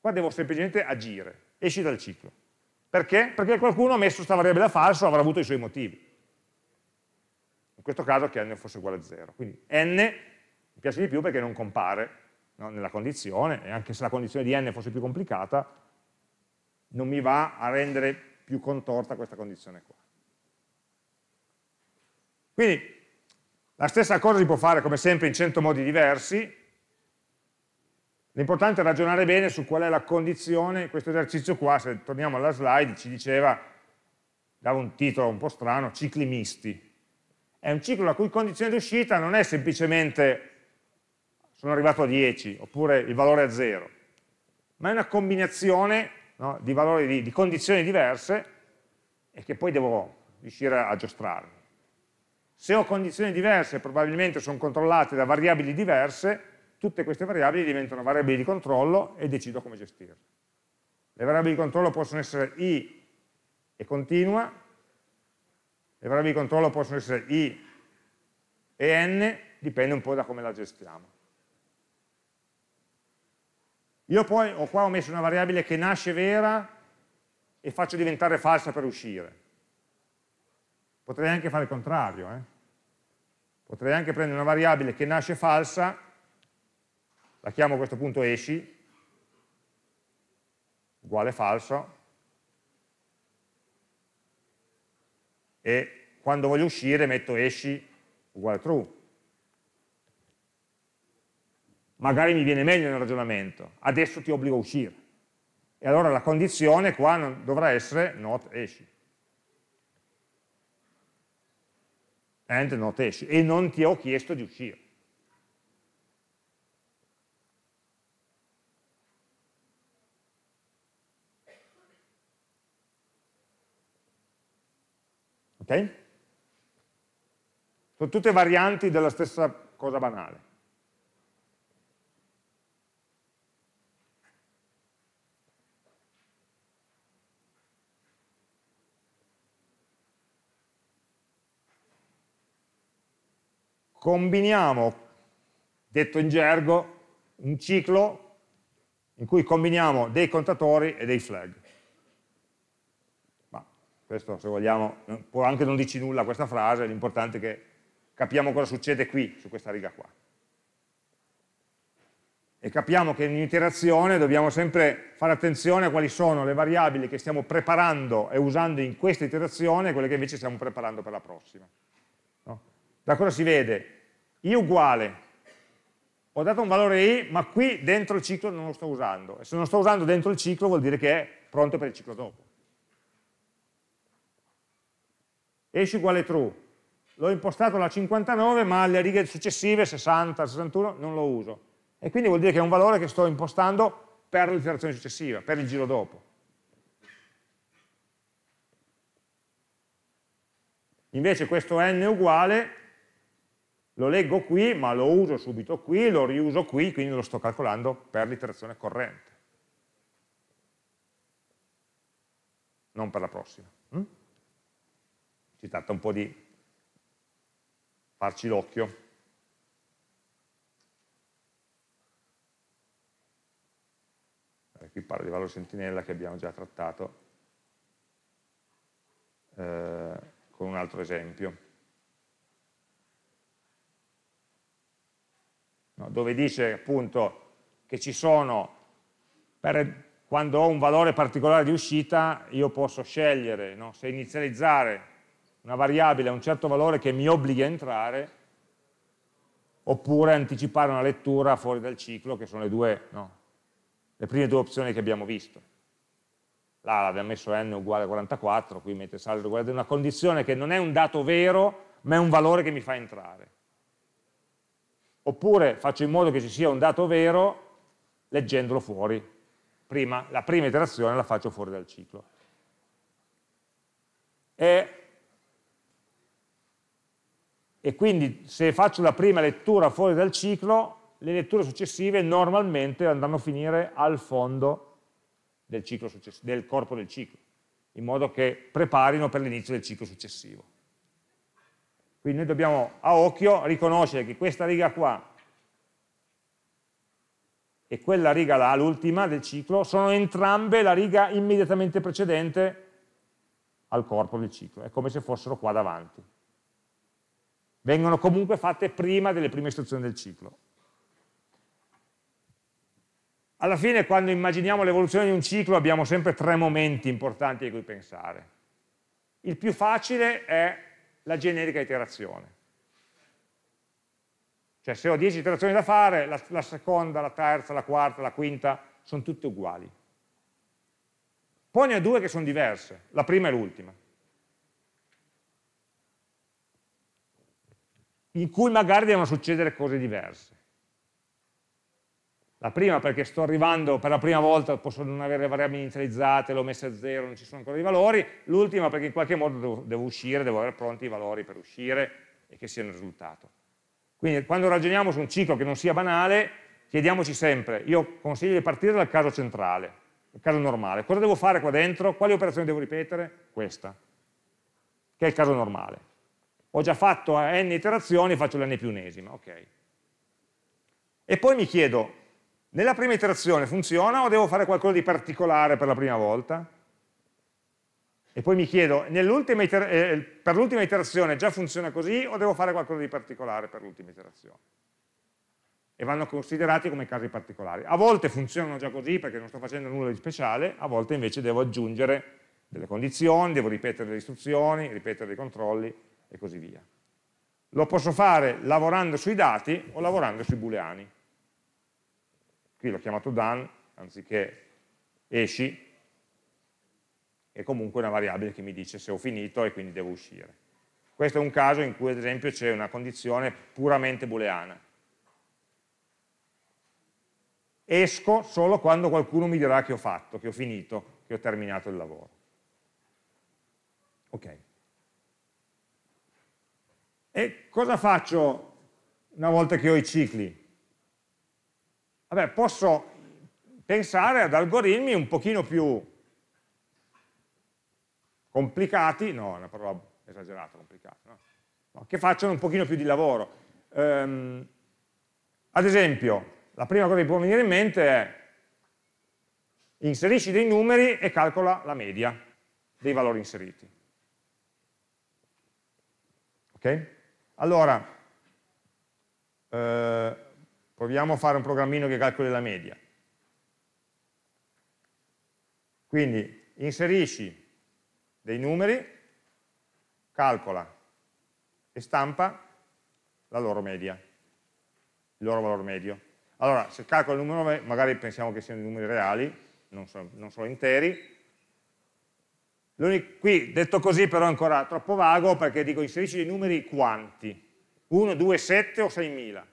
Speaker 1: Qua devo semplicemente agire, esci dal ciclo. Perché? Perché qualcuno ha messo questa variabile a falso, avrà avuto i suoi motivi. In questo caso che n fosse uguale a 0. Quindi n mi piace di più perché non compare no, nella condizione, e anche se la condizione di n fosse più complicata, non mi va a rendere più contorta questa condizione qua. Quindi la stessa cosa si può fare come sempre in 100 modi diversi, L'importante è ragionare bene su qual è la condizione, questo esercizio qua, se torniamo alla slide, ci diceva, dava un titolo un po' strano, cicli misti. È un ciclo la cui condizione di uscita non è semplicemente sono arrivato a 10 oppure il valore a 0, ma è una combinazione no, di, valori, di, di condizioni diverse e che poi devo riuscire a giostrarmi. Se ho condizioni diverse, probabilmente sono controllate da variabili diverse, tutte queste variabili diventano variabili di controllo e decido come gestirle. Le variabili di controllo possono essere i e continua, le variabili di controllo possono essere i e n, dipende un po' da come la gestiamo. Io poi ho qua ho messo una variabile che nasce vera e faccio diventare falsa per uscire. Potrei anche fare il contrario, eh? potrei anche prendere una variabile che nasce falsa la chiamo a questo punto esci, uguale falso, e quando voglio uscire metto esci uguale true. Magari mi viene meglio nel ragionamento, adesso ti obbligo a uscire. E allora la condizione qua dovrà essere not esci. And not esci. E non ti ho chiesto di uscire. Okay? Sono tutte varianti della stessa cosa banale. Combiniamo, detto in gergo, un ciclo in cui combiniamo dei contatori e dei flag. Questo, se vogliamo, può anche non dirci nulla questa frase, l'importante è che capiamo cosa succede qui, su questa riga qua. E capiamo che in un'iterazione dobbiamo sempre fare attenzione a quali sono le variabili che stiamo preparando e usando in questa iterazione e quelle che invece stiamo preparando per la prossima. No? Da cosa si vede? i uguale ho dato un valore i ma qui dentro il ciclo non lo sto usando e se non lo sto usando dentro il ciclo vuol dire che è pronto per il ciclo dopo esce uguale true. L'ho impostato alla 59, ma alle righe successive, 60, 61, non lo uso. E quindi vuol dire che è un valore che sto impostando per l'iterazione successiva, per il giro dopo. Invece questo n uguale lo leggo qui, ma lo uso subito qui, lo riuso qui, quindi lo sto calcolando per l'iterazione corrente. Non per la prossima. Mm? si tratta un po' di farci l'occhio. Eh, qui parlo di valore sentinella che abbiamo già trattato eh, con un altro esempio. No, dove dice appunto che ci sono, per, quando ho un valore particolare di uscita, io posso scegliere no, se inizializzare una variabile a un certo valore che mi obbliga a entrare, oppure anticipare una lettura fuori dal ciclo, che sono le, due, no, le prime due opzioni che abbiamo visto. Là l'abbiamo messo n uguale a 44, qui mette saldo uguale a una condizione che non è un dato vero, ma è un valore che mi fa entrare. Oppure faccio in modo che ci sia un dato vero leggendolo fuori. Prima, la prima iterazione la faccio fuori dal ciclo. E e quindi se faccio la prima lettura fuori dal ciclo, le letture successive normalmente andranno a finire al fondo del, del corpo del ciclo, in modo che preparino per l'inizio del ciclo successivo. Quindi noi dobbiamo a occhio riconoscere che questa riga qua e quella riga là, l'ultima del ciclo, sono entrambe la riga immediatamente precedente al corpo del ciclo, è come se fossero qua davanti vengono comunque fatte prima delle prime istruzioni del ciclo. Alla fine quando immaginiamo l'evoluzione di un ciclo abbiamo sempre tre momenti importanti a cui pensare. Il più facile è la generica iterazione. Cioè se ho 10 iterazioni da fare, la, la seconda, la terza, la quarta, la quinta sono tutte uguali. Poi ne ho due che sono diverse, la prima e l'ultima. in cui magari devono succedere cose diverse. La prima perché sto arrivando per la prima volta, posso non avere le variabili inizializzate, l'ho messa a zero, non ci sono ancora i valori. L'ultima perché in qualche modo devo, devo uscire, devo avere pronti i valori per uscire e che siano il risultato. Quindi quando ragioniamo su un ciclo che non sia banale, chiediamoci sempre, io consiglio di partire dal caso centrale, il caso normale. Cosa devo fare qua dentro? Quali operazioni devo ripetere? Questa, che è il caso normale ho già fatto n iterazioni, e faccio l'n più unesima, ok. E poi mi chiedo, nella prima iterazione funziona o devo fare qualcosa di particolare per la prima volta? E poi mi chiedo, eh, eh, per l'ultima iterazione già funziona così o devo fare qualcosa di particolare per l'ultima iterazione? E vanno considerati come casi particolari. A volte funzionano già così perché non sto facendo nulla di speciale, a volte invece devo aggiungere delle condizioni, devo ripetere le istruzioni, ripetere i controlli, e così via. Lo posso fare lavorando sui dati o lavorando sui booleani. Qui l'ho chiamato done, anziché esci, è comunque una variabile che mi dice se ho finito e quindi devo uscire. Questo è un caso in cui ad esempio c'è una condizione puramente booleana. Esco solo quando qualcuno mi dirà che ho fatto, che ho finito, che ho terminato il lavoro. Ok. E cosa faccio una volta che ho i cicli? Vabbè, posso pensare ad algoritmi un pochino più complicati, no, è una parola esagerata, complicata, no? No, che facciano un pochino più di lavoro. Ehm, ad esempio, la prima cosa che può venire in mente è inserisci dei numeri e calcola la media dei valori inseriti. Okay? Allora, eh, proviamo a fare un programmino che calcoli la media. Quindi inserisci dei numeri, calcola e stampa la loro media, il loro valore medio. Allora, se calcolo il numero, magari pensiamo che siano numeri reali, non, sono, non solo interi, Qui detto così però è ancora troppo vago perché dico inserisci dei numeri quanti, 1, 2, 7 o 6.000.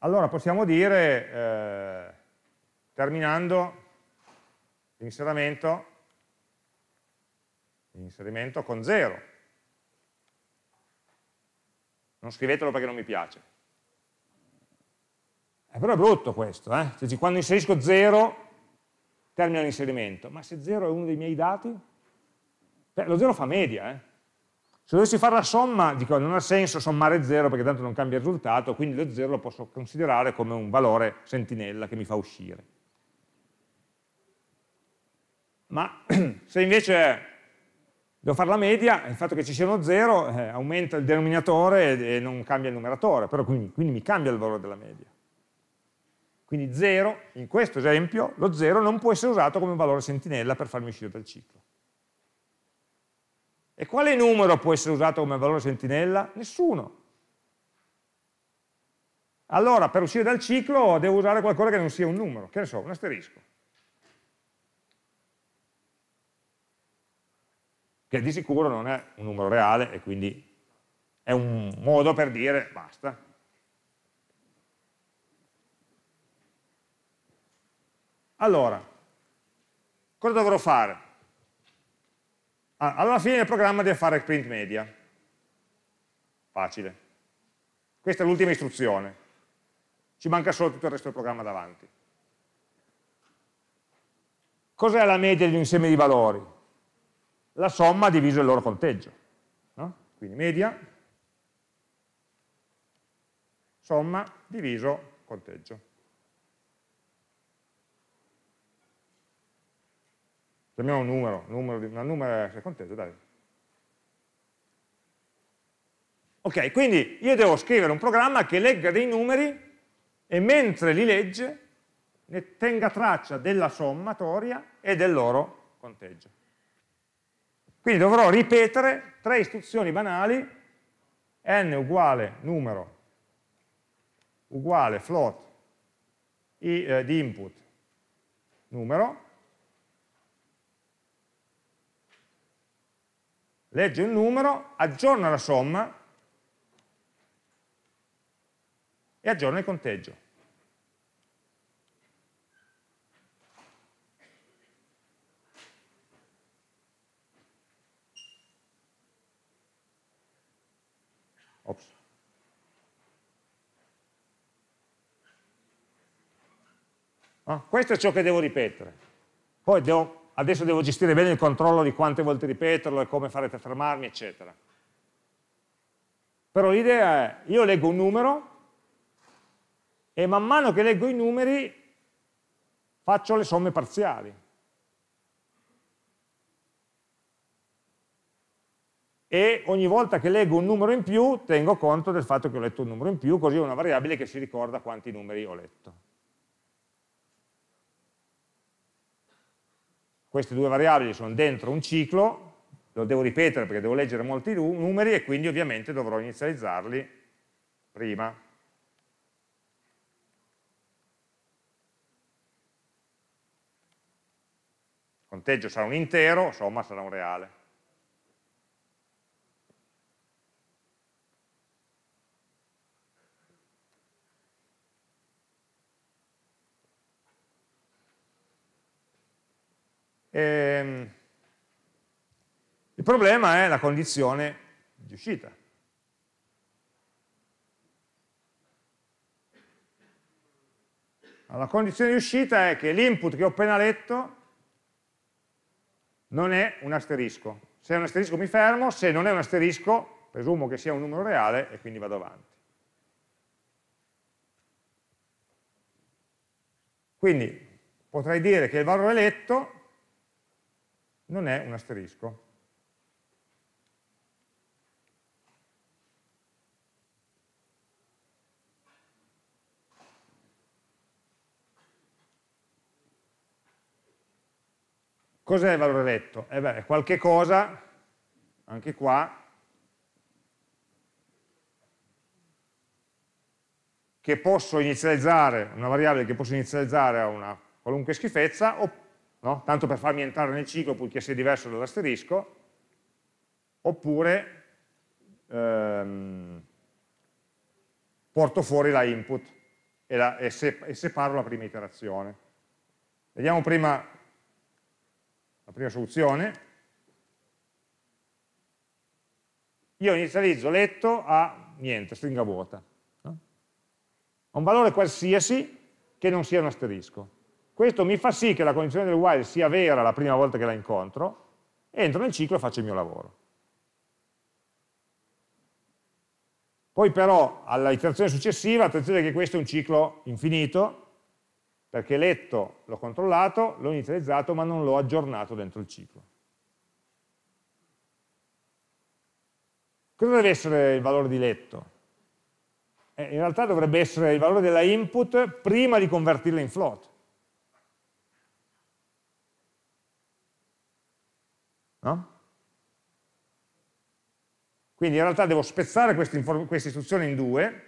Speaker 1: Allora possiamo dire, eh, terminando l'inserimento, l'inserimento con 0. Non scrivetelo perché non mi piace. Eh, però è brutto questo, eh? cioè, quando inserisco 0 termina l'inserimento, ma se 0 è uno dei miei dati, beh, lo 0 fa media, eh? Se dovessi fare la somma, dico non ha senso sommare 0 perché tanto non cambia il risultato, quindi lo 0 lo posso considerare come un valore sentinella che mi fa uscire. Ma se invece devo fare la media, il fatto che ci siano 0 eh, aumenta il denominatore e non cambia il numeratore, però quindi, quindi mi cambia il valore della media. Quindi 0, in questo esempio, lo 0 non può essere usato come valore sentinella per farmi uscire dal ciclo. E quale numero può essere usato come valore sentinella? Nessuno. Allora, per uscire dal ciclo devo usare qualcosa che non sia un numero, che ne so, un asterisco. Che di sicuro non è un numero reale e quindi è un modo per dire basta, Allora, cosa dovrò fare? Ah, alla fine del programma devo fare print media. Facile. Questa è l'ultima istruzione. Ci manca solo tutto il resto del programma davanti. Cos'è la media di un insieme di valori? La somma diviso il loro conteggio. No? Quindi media, somma, diviso, conteggio. per me è un numero, numero di, una numera, sei contento, dai. Ok, quindi io devo scrivere un programma che legga dei numeri e mentre li legge ne tenga traccia della sommatoria e del loro conteggio. Quindi dovrò ripetere tre istruzioni banali, n uguale numero uguale float i, eh, di input numero legge un numero, aggiorna la somma e aggiorna il conteggio. Ops. Ah, questo è ciò che devo ripetere. Poi devo adesso devo gestire bene il controllo di quante volte ripeterlo e come farete a fermarmi, eccetera. Però l'idea è, io leggo un numero e man mano che leggo i numeri faccio le somme parziali. E ogni volta che leggo un numero in più tengo conto del fatto che ho letto un numero in più, così ho una variabile che si ricorda quanti numeri ho letto. queste due variabili sono dentro un ciclo, lo devo ripetere perché devo leggere molti numeri e quindi ovviamente dovrò inizializzarli prima. Il conteggio sarà un intero, somma sarà un reale. Ehm, il problema è la condizione di uscita. Allora, la condizione di uscita è che l'input che ho appena letto non è un asterisco. Se è un asterisco mi fermo, se non è un asterisco presumo che sia un numero reale e quindi vado avanti. Quindi potrei dire che il valore letto non è un asterisco. Cos'è il valore letto? Eh beh, è qualche cosa, anche qua, che posso inizializzare, una variabile che posso inizializzare a una qualunque schifezza, oppure no? tanto per farmi entrare nel ciclo purché sia diverso dall'asterisco, oppure ehm, porto fuori la input e, la, e, se, e, separo la prima iterazione. Vediamo prima la prima soluzione. Io inizializzo letto a niente, stringa vuota. A un valore qualsiasi che non sia un asterisco. Questo mi fa sì che la condizione del while sia vera la prima volta che la incontro, entro nel ciclo e faccio il mio lavoro. Poi però all'iterazione successiva, attenzione che questo è un ciclo infinito, perché letto l'ho controllato, l'ho inizializzato, ma non l'ho aggiornato dentro il ciclo. Cosa deve essere il valore di letto? Eh, in realtà dovrebbe essere il valore della input prima di convertirla in float. No? Quindi in realtà devo spezzare questa, questa istruzione in due,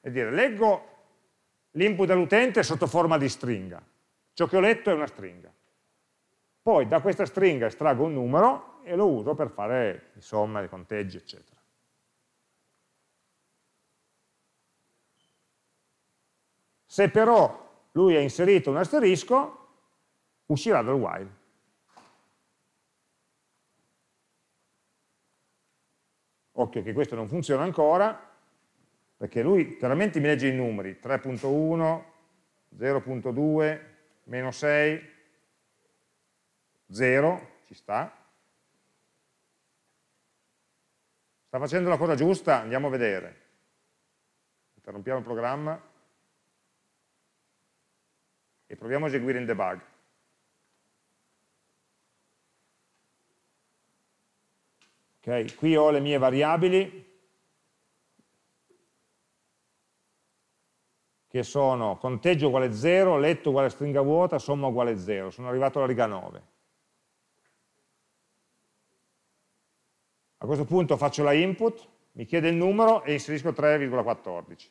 Speaker 1: e dire leggo l'input dell'utente sotto forma di stringa, ciò che ho letto è una stringa. Poi da questa stringa estraggo un numero e lo uso per fare somma, i conteggi, eccetera. Se però lui ha inserito un asterisco, uscirà dal while. Occhio che questo non funziona ancora, perché lui chiaramente mi legge i numeri, 3.1, 0.2, meno 6, 0, ci sta. Sta facendo la cosa giusta? Andiamo a vedere. Interrompiamo il programma e proviamo a eseguire in debug. Okay, qui ho le mie variabili che sono conteggio uguale 0, letto uguale stringa vuota, somma uguale 0. Sono arrivato alla riga 9. A questo punto faccio la input, mi chiede il numero e inserisco 3,14.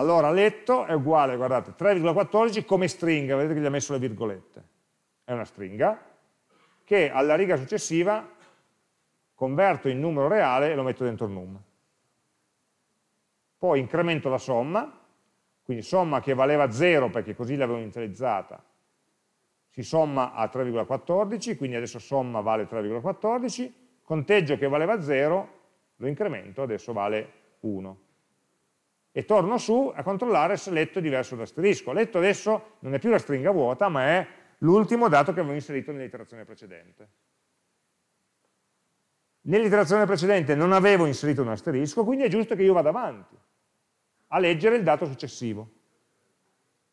Speaker 1: Allora letto è uguale, guardate, 3,14 come stringa, vedete che gli ha messo le virgolette. È una stringa che alla riga successiva converto in numero reale e lo metto dentro num. Poi incremento la somma, quindi somma che valeva 0 perché così l'avevo inizializzata, si somma a 3,14, quindi adesso somma vale 3,14, conteggio che valeva 0 lo incremento, adesso vale 1 e torno su a controllare se letto è diverso da asterisco. Letto adesso non è più la stringa vuota, ma è l'ultimo dato che avevo inserito nell'iterazione precedente. Nell'iterazione precedente non avevo inserito un asterisco, quindi è giusto che io vada avanti a leggere il dato successivo,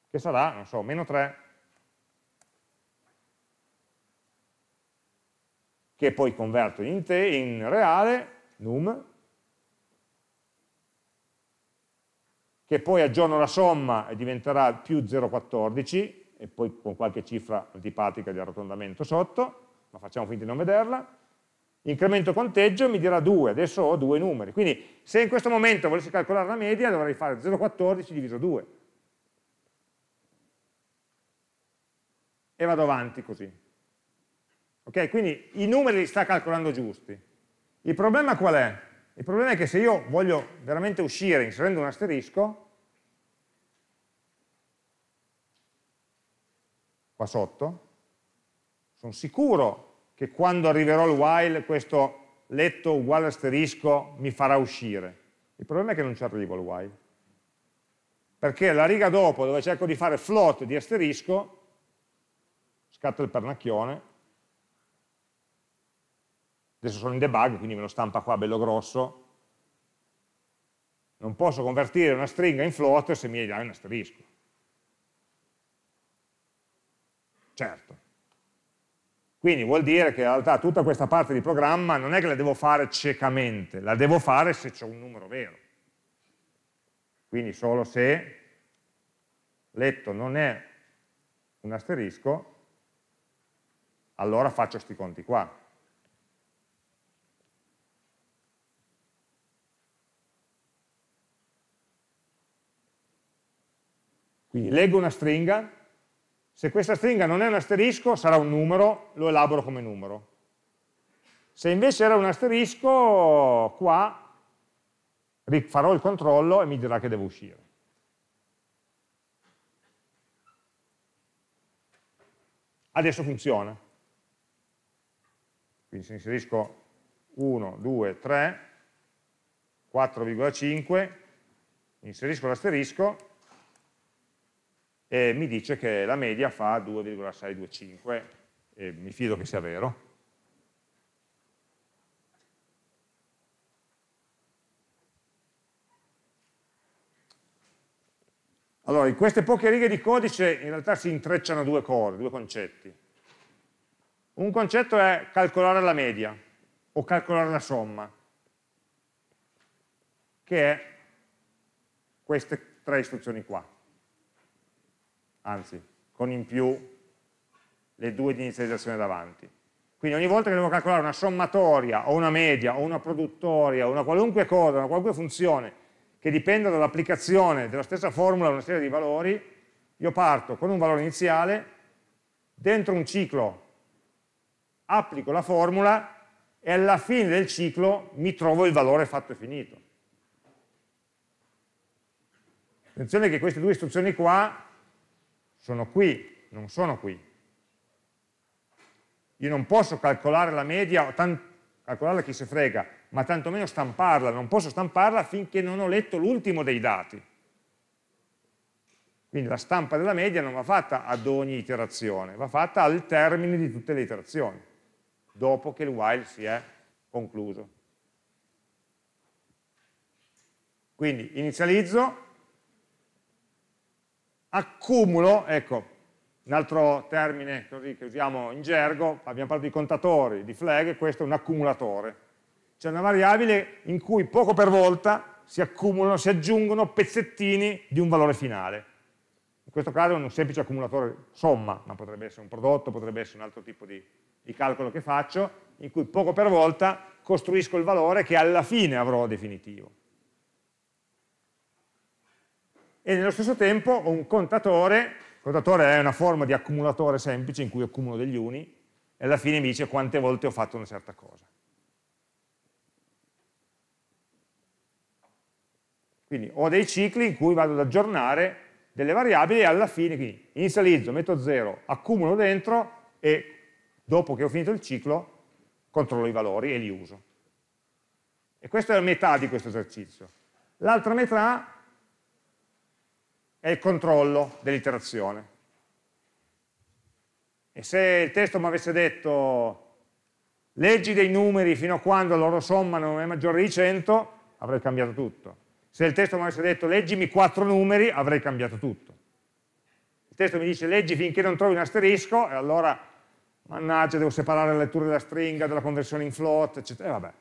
Speaker 1: che sarà, non so, meno 3, che poi converto in, te, in reale, num, che poi aggiorno la somma e diventerà più 0,14 e poi con qualche cifra antipatica di arrotondamento sotto, ma facciamo finta di non vederla, incremento conteggio mi dirà 2, adesso ho due numeri, quindi se in questo momento volessi calcolare la media dovrei fare 0,14 diviso 2 e vado avanti così. Ok, quindi i numeri li sta calcolando giusti. Il problema qual è? Il problema è che se io voglio veramente uscire inserendo un asterisco, qua sotto, sono sicuro che quando arriverò al while questo letto uguale asterisco mi farà uscire. Il problema è che non ci arrivo al while. Perché la riga dopo, dove cerco di fare float di asterisco, scatta il pernacchione adesso sono in debug, quindi me lo stampa qua bello grosso, non posso convertire una stringa in float se mi dai un asterisco. Certo. Quindi vuol dire che in realtà tutta questa parte di programma non è che la devo fare ciecamente, la devo fare se c'è un numero vero. Quindi solo se letto non è un asterisco, allora faccio questi conti qua. Quindi leggo una stringa, se questa stringa non è un asterisco sarà un numero, lo elaboro come numero. Se invece era un asterisco, qua farò il controllo e mi dirà che devo uscire. Adesso funziona. Quindi se inserisco 1, 2, 3, 4,5, inserisco l'asterisco, e mi dice che la media fa 2,625 e mi fido che sia vero. Allora, in queste poche righe di codice in realtà si intrecciano due cose, due concetti. Un concetto è calcolare la media o calcolare la somma, che è queste tre istruzioni qua anzi, con in più le due di inizializzazione davanti. Quindi ogni volta che devo calcolare una sommatoria o una media o una produttoria o una qualunque cosa, una qualunque funzione che dipenda dall'applicazione della stessa formula a una serie di valori, io parto con un valore iniziale, dentro un ciclo applico la formula e alla fine del ciclo mi trovo il valore fatto e finito. Attenzione che queste due istruzioni qua sono qui, non sono qui. Io non posso calcolare la media, calcolarla chi se frega, ma tantomeno stamparla, non posso stamparla finché non ho letto l'ultimo dei dati. Quindi la stampa della media non va fatta ad ogni iterazione, va fatta al termine di tutte le iterazioni, dopo che il while si è concluso. Quindi inizializzo, accumulo, ecco, un altro termine che usiamo in gergo, abbiamo parlato di contatori, di flag, questo è un accumulatore. C'è una variabile in cui poco per volta si accumulano, si aggiungono pezzettini di un valore finale. In questo caso è un semplice accumulatore somma, ma potrebbe essere un prodotto, potrebbe essere un altro tipo di, di calcolo che faccio, in cui poco per volta costruisco il valore che alla fine avrò definitivo e nello stesso tempo ho un contatore, il contatore è una forma di accumulatore semplice in cui accumulo degli uni, e alla fine mi dice quante volte ho fatto una certa cosa. Quindi ho dei cicli in cui vado ad aggiornare delle variabili e alla fine, quindi inizializzo, metto 0, accumulo dentro e dopo che ho finito il ciclo controllo i valori e li uso. E questa è la metà di questo esercizio. L'altra metà è il controllo dell'iterazione. E se il testo mi avesse detto leggi dei numeri fino a quando la loro somma non è maggiore di 100, avrei cambiato tutto. Se il testo mi avesse detto leggimi quattro numeri, avrei cambiato tutto. Il testo mi dice leggi finché non trovi un asterisco, e allora, mannaggia, devo separare la lettura della stringa, dalla conversione in float, eccetera. E vabbè.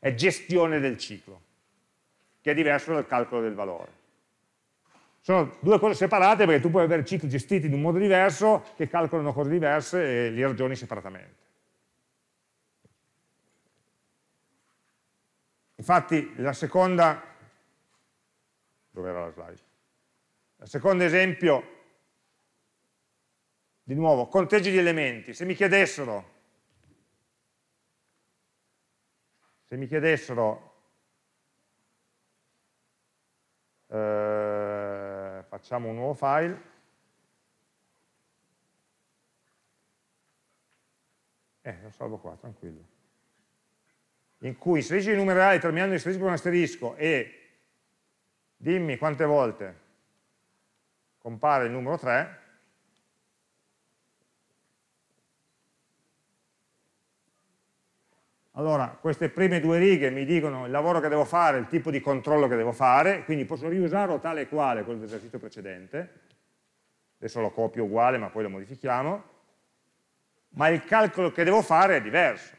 Speaker 1: È gestione del ciclo che è diverso dal calcolo del valore. Sono due cose separate perché tu puoi avere cicli gestiti in un modo diverso che calcolano cose diverse e li ragioni separatamente. Infatti la seconda, dove era la slide? La seconda esempio, di nuovo, conteggi di elementi. Se mi chiedessero, se mi chiedessero eh, facciamo un nuovo file eh, lo salvo qua, tranquillo in cui inserisci i numerali terminando di l'asterisco con asterisco e dimmi quante volte compare il numero 3 Allora, queste prime due righe mi dicono il lavoro che devo fare, il tipo di controllo che devo fare, quindi posso riusarlo tale e quale quello dell'esercizio precedente. Adesso lo copio uguale, ma poi lo modifichiamo. Ma il calcolo che devo fare è diverso.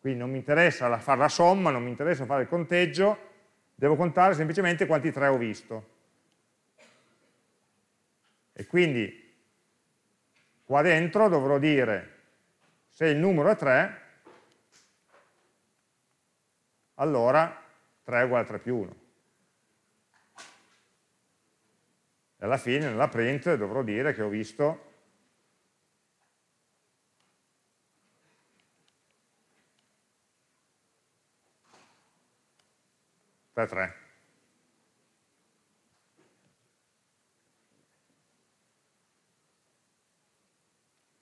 Speaker 1: Quindi non mi interessa la, fare la somma, non mi interessa fare il conteggio, devo contare semplicemente quanti tre ho visto. E quindi qua dentro dovrò dire se il numero è 3 allora 3 uguale a 3 più 1. E alla fine nella print dovrò dire che ho visto per 3.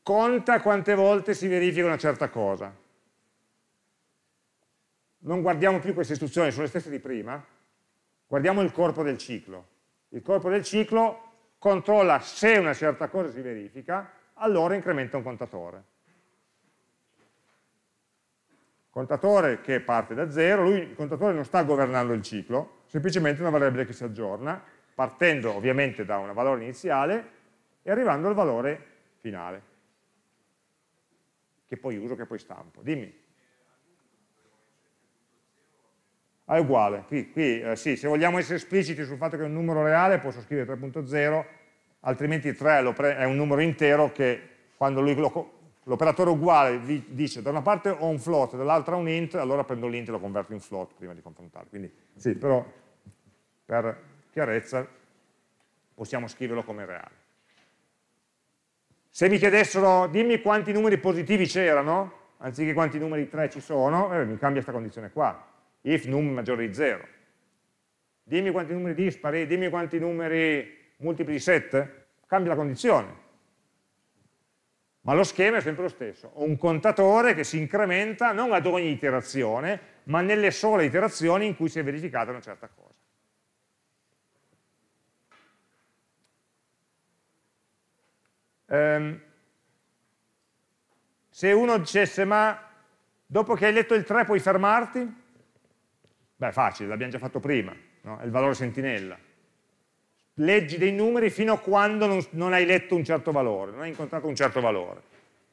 Speaker 1: Conta quante volte si verifica una certa cosa non guardiamo più queste istruzioni, sono le stesse di prima, guardiamo il corpo del ciclo. Il corpo del ciclo controlla se una certa cosa si verifica, allora incrementa un contatore. Contatore che parte da zero, lui, il contatore non sta governando il ciclo, semplicemente una variabile che si aggiorna, partendo ovviamente da un valore iniziale e arrivando al valore finale, che poi uso, che poi stampo. Dimmi. è uguale, qui, qui eh, sì, se vogliamo essere espliciti sul fatto che è un numero reale posso scrivere 3.0, altrimenti 3 è un numero intero che quando l'operatore uguale vi dice da una parte ho un float, e dall'altra un int, allora prendo l'int e lo converto in float prima di confrontarlo. Quindi sì, però per chiarezza possiamo scriverlo come reale. Se mi chiedessero dimmi quanti numeri positivi c'erano, anziché quanti numeri 3 ci sono, eh, mi cambia questa condizione qua, if num maggiore di 0. Dimmi quanti numeri dispari, dimmi quanti numeri multipli di 7, cambia la condizione. Ma lo schema è sempre lo stesso. Ho un contatore che si incrementa non ad ogni iterazione, ma nelle sole iterazioni in cui si è verificata una certa cosa. Um, se uno dicesse ma dopo che hai letto il 3 puoi fermarti? Beh, facile, l'abbiamo già fatto prima, no? è il valore sentinella. Leggi dei numeri fino a quando non, non, hai letto un certo valore, non hai incontrato un certo valore.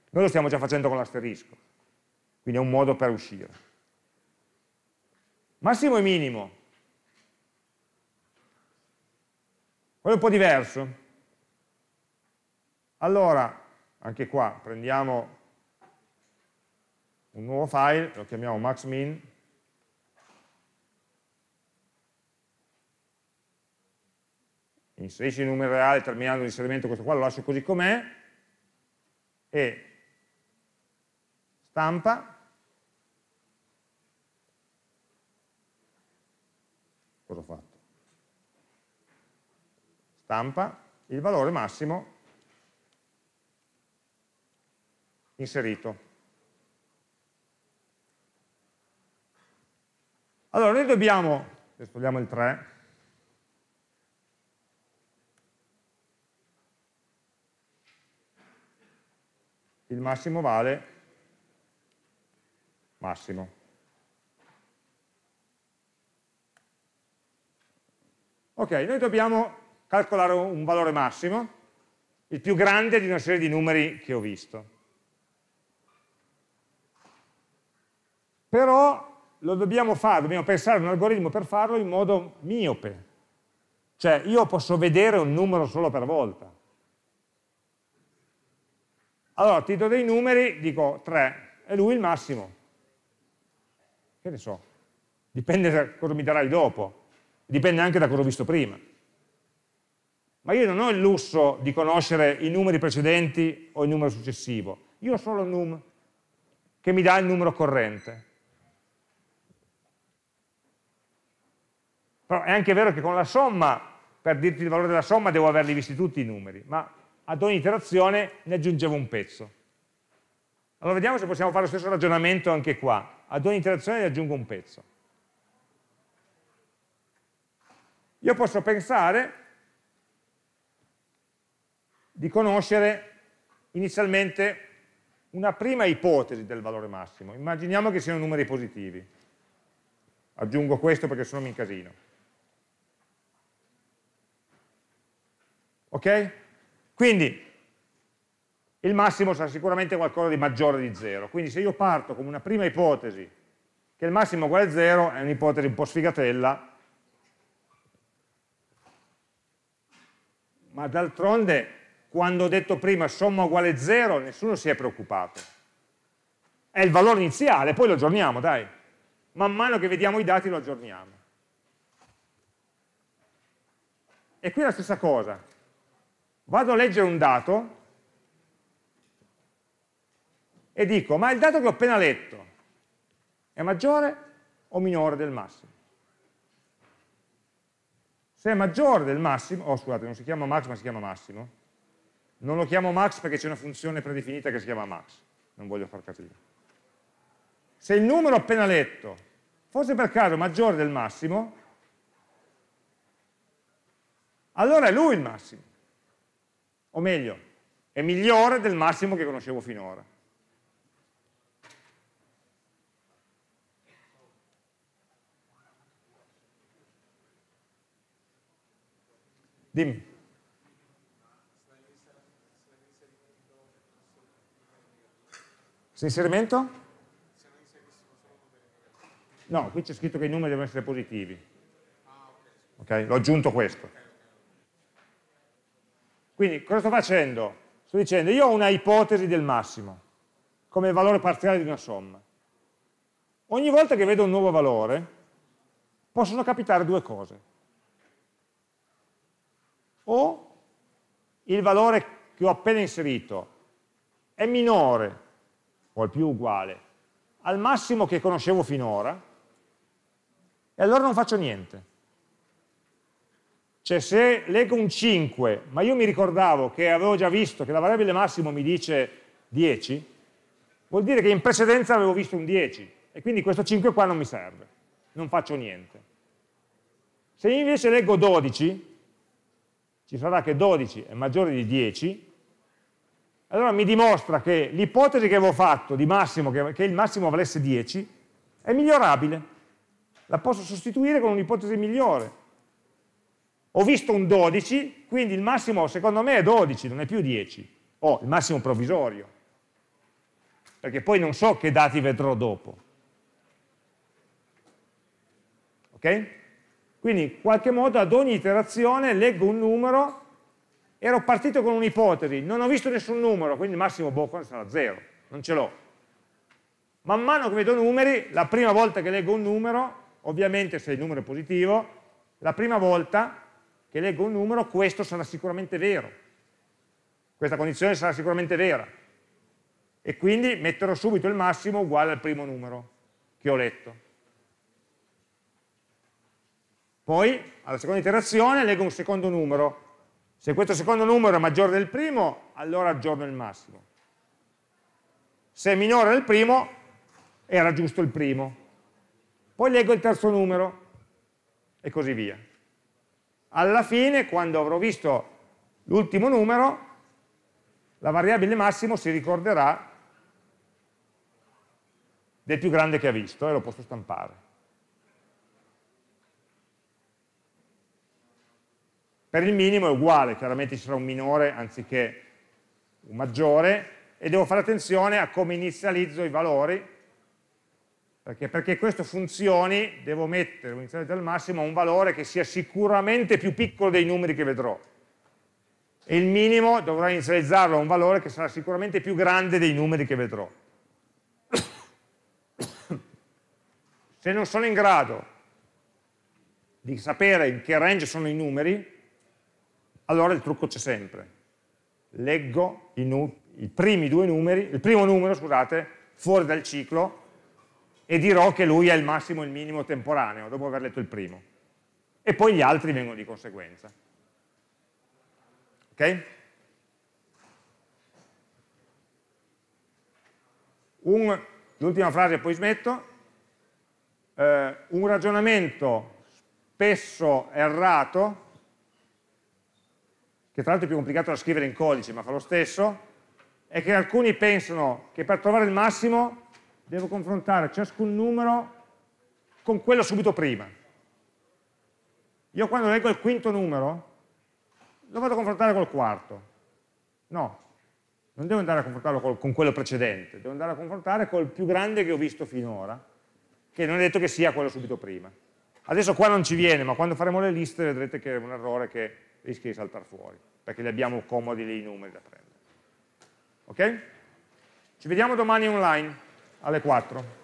Speaker 1: Noi lo stiamo già facendo con l'asterisco, quindi è un modo per uscire. Massimo e minimo. Quello è un po' diverso. Allora, anche qua, prendiamo un nuovo file, lo chiamiamo maxmin, inserisci il numero reale terminando l'inserimento questo qua, lo lascio così com'è e stampa cosa ho fatto? stampa il valore massimo inserito allora noi dobbiamo, adesso togliamo il 3 il massimo vale massimo. Ok, noi dobbiamo calcolare un valore massimo, il più grande di una serie di numeri che ho visto. Però lo dobbiamo fare, dobbiamo pensare a un algoritmo per farlo in modo miope. Cioè io posso vedere un numero solo per volta. Allora ti do dei numeri, dico 3, è lui il massimo. Che ne so, dipende da cosa mi darai dopo, dipende anche da cosa ho visto prima. Ma io non ho il lusso di conoscere i numeri precedenti o il numero successivo, io ho solo num che mi dà il numero corrente. Però è anche vero che con la somma, per dirti il valore della somma, devo averli visti tutti i numeri, ma ad ogni iterazione ne aggiungevo un pezzo. Allora vediamo se possiamo fare lo stesso ragionamento anche qua. Ad ogni interazione ne aggiungo un pezzo. Io posso pensare di conoscere inizialmente una prima ipotesi del valore massimo. Immaginiamo che siano numeri positivi. Aggiungo questo perché sennò mi incasino. Ok? Quindi il massimo sarà sicuramente qualcosa di maggiore di 0. Quindi se io parto come una prima ipotesi che il massimo è uguale a 0, è un'ipotesi un po' sfigatella, ma d'altronde quando ho detto prima somma uguale a 0 nessuno si è preoccupato. È il valore iniziale, poi lo aggiorniamo, dai. Man mano che vediamo i dati lo aggiorniamo. E qui è la stessa cosa, vado a leggere un dato e dico ma il dato che ho appena letto è maggiore o minore del massimo? Se è maggiore del massimo, oh scusate non si chiama max ma si chiama massimo, non lo chiamo max perché c'è una funzione predefinita che si chiama max, non voglio far casino. Se il numero appena letto fosse per caso maggiore del massimo, allora è lui il massimo o meglio, è migliore del massimo che conoscevo finora. Dimmi. Se inserimento? No, qui c'è scritto che i numeri devono essere positivi. Ok, l'ho aggiunto questo. Quindi cosa sto facendo? Sto dicendo io ho una ipotesi del massimo come valore parziale di una somma. Ogni volta che vedo un nuovo valore possono capitare due cose. O il valore che ho appena inserito è minore o è più uguale al massimo che conoscevo finora e allora non faccio niente cioè se leggo un 5, ma io mi ricordavo che avevo già visto che la variabile massimo mi dice 10, vuol dire che in precedenza avevo visto un 10 e quindi questo 5 qua non mi serve, non faccio niente. Se invece leggo 12, ci sarà che 12 è maggiore di 10, allora mi dimostra che l'ipotesi che avevo fatto di massimo, che, che il massimo valesse 10, è migliorabile. La posso sostituire con un'ipotesi migliore, ho visto un 12, quindi il massimo secondo me è 12, non è più 10. Ho oh, il massimo provvisorio, perché poi non so che dati vedrò dopo. Ok? Quindi in qualche modo ad ogni iterazione leggo un numero, ero partito con un'ipotesi, non ho visto nessun numero, quindi il massimo boh, sarà 0, non ce l'ho. Man mano che vedo numeri, la prima volta che leggo un numero, ovviamente se il numero è positivo, la prima volta che leggo un numero, questo sarà sicuramente vero. Questa condizione sarà sicuramente vera. E quindi metterò subito il massimo uguale al primo numero che ho letto. Poi, alla seconda iterazione, leggo un secondo numero. Se questo secondo numero è maggiore del primo, allora aggiorno il massimo. Se è minore del primo, era giusto il primo. Poi leggo il terzo numero e così via alla fine quando avrò visto l'ultimo numero la variabile massimo si ricorderà del più grande che ha visto e lo posso stampare per il minimo è uguale chiaramente ci sarà un minore anziché un maggiore e devo fare attenzione a come inizializzo i valori perché perché questo funzioni devo mettere inizialmente al massimo un valore che sia sicuramente più piccolo dei numeri che vedrò e il minimo dovrò inizializzarlo a un valore che sarà sicuramente più grande dei numeri che vedrò se non sono in grado di sapere in che range sono i numeri allora il trucco c'è sempre leggo i, i primi due numeri il primo numero scusate fuori dal ciclo e dirò che lui è il massimo e il minimo temporaneo, dopo aver letto il primo. E poi gli altri vengono di conseguenza. Ok? l'ultima frase poi smetto. Eh, un ragionamento spesso errato, che tra l'altro è più complicato da scrivere in codice, ma fa lo stesso, è che alcuni pensano che per trovare il massimo devo confrontare ciascun numero con quello subito prima. Io quando leggo il quinto numero, lo vado a confrontare col quarto. No, non devo andare a confrontarlo col, con quello precedente, devo andare a confrontare col più grande che ho visto finora, che non è detto che sia quello subito prima. Adesso qua non ci viene, ma quando faremo le liste vedrete che è un errore che rischia di saltare fuori, perché li abbiamo comodi lì i numeri da prendere. Ok? Ci vediamo domani online alle 4.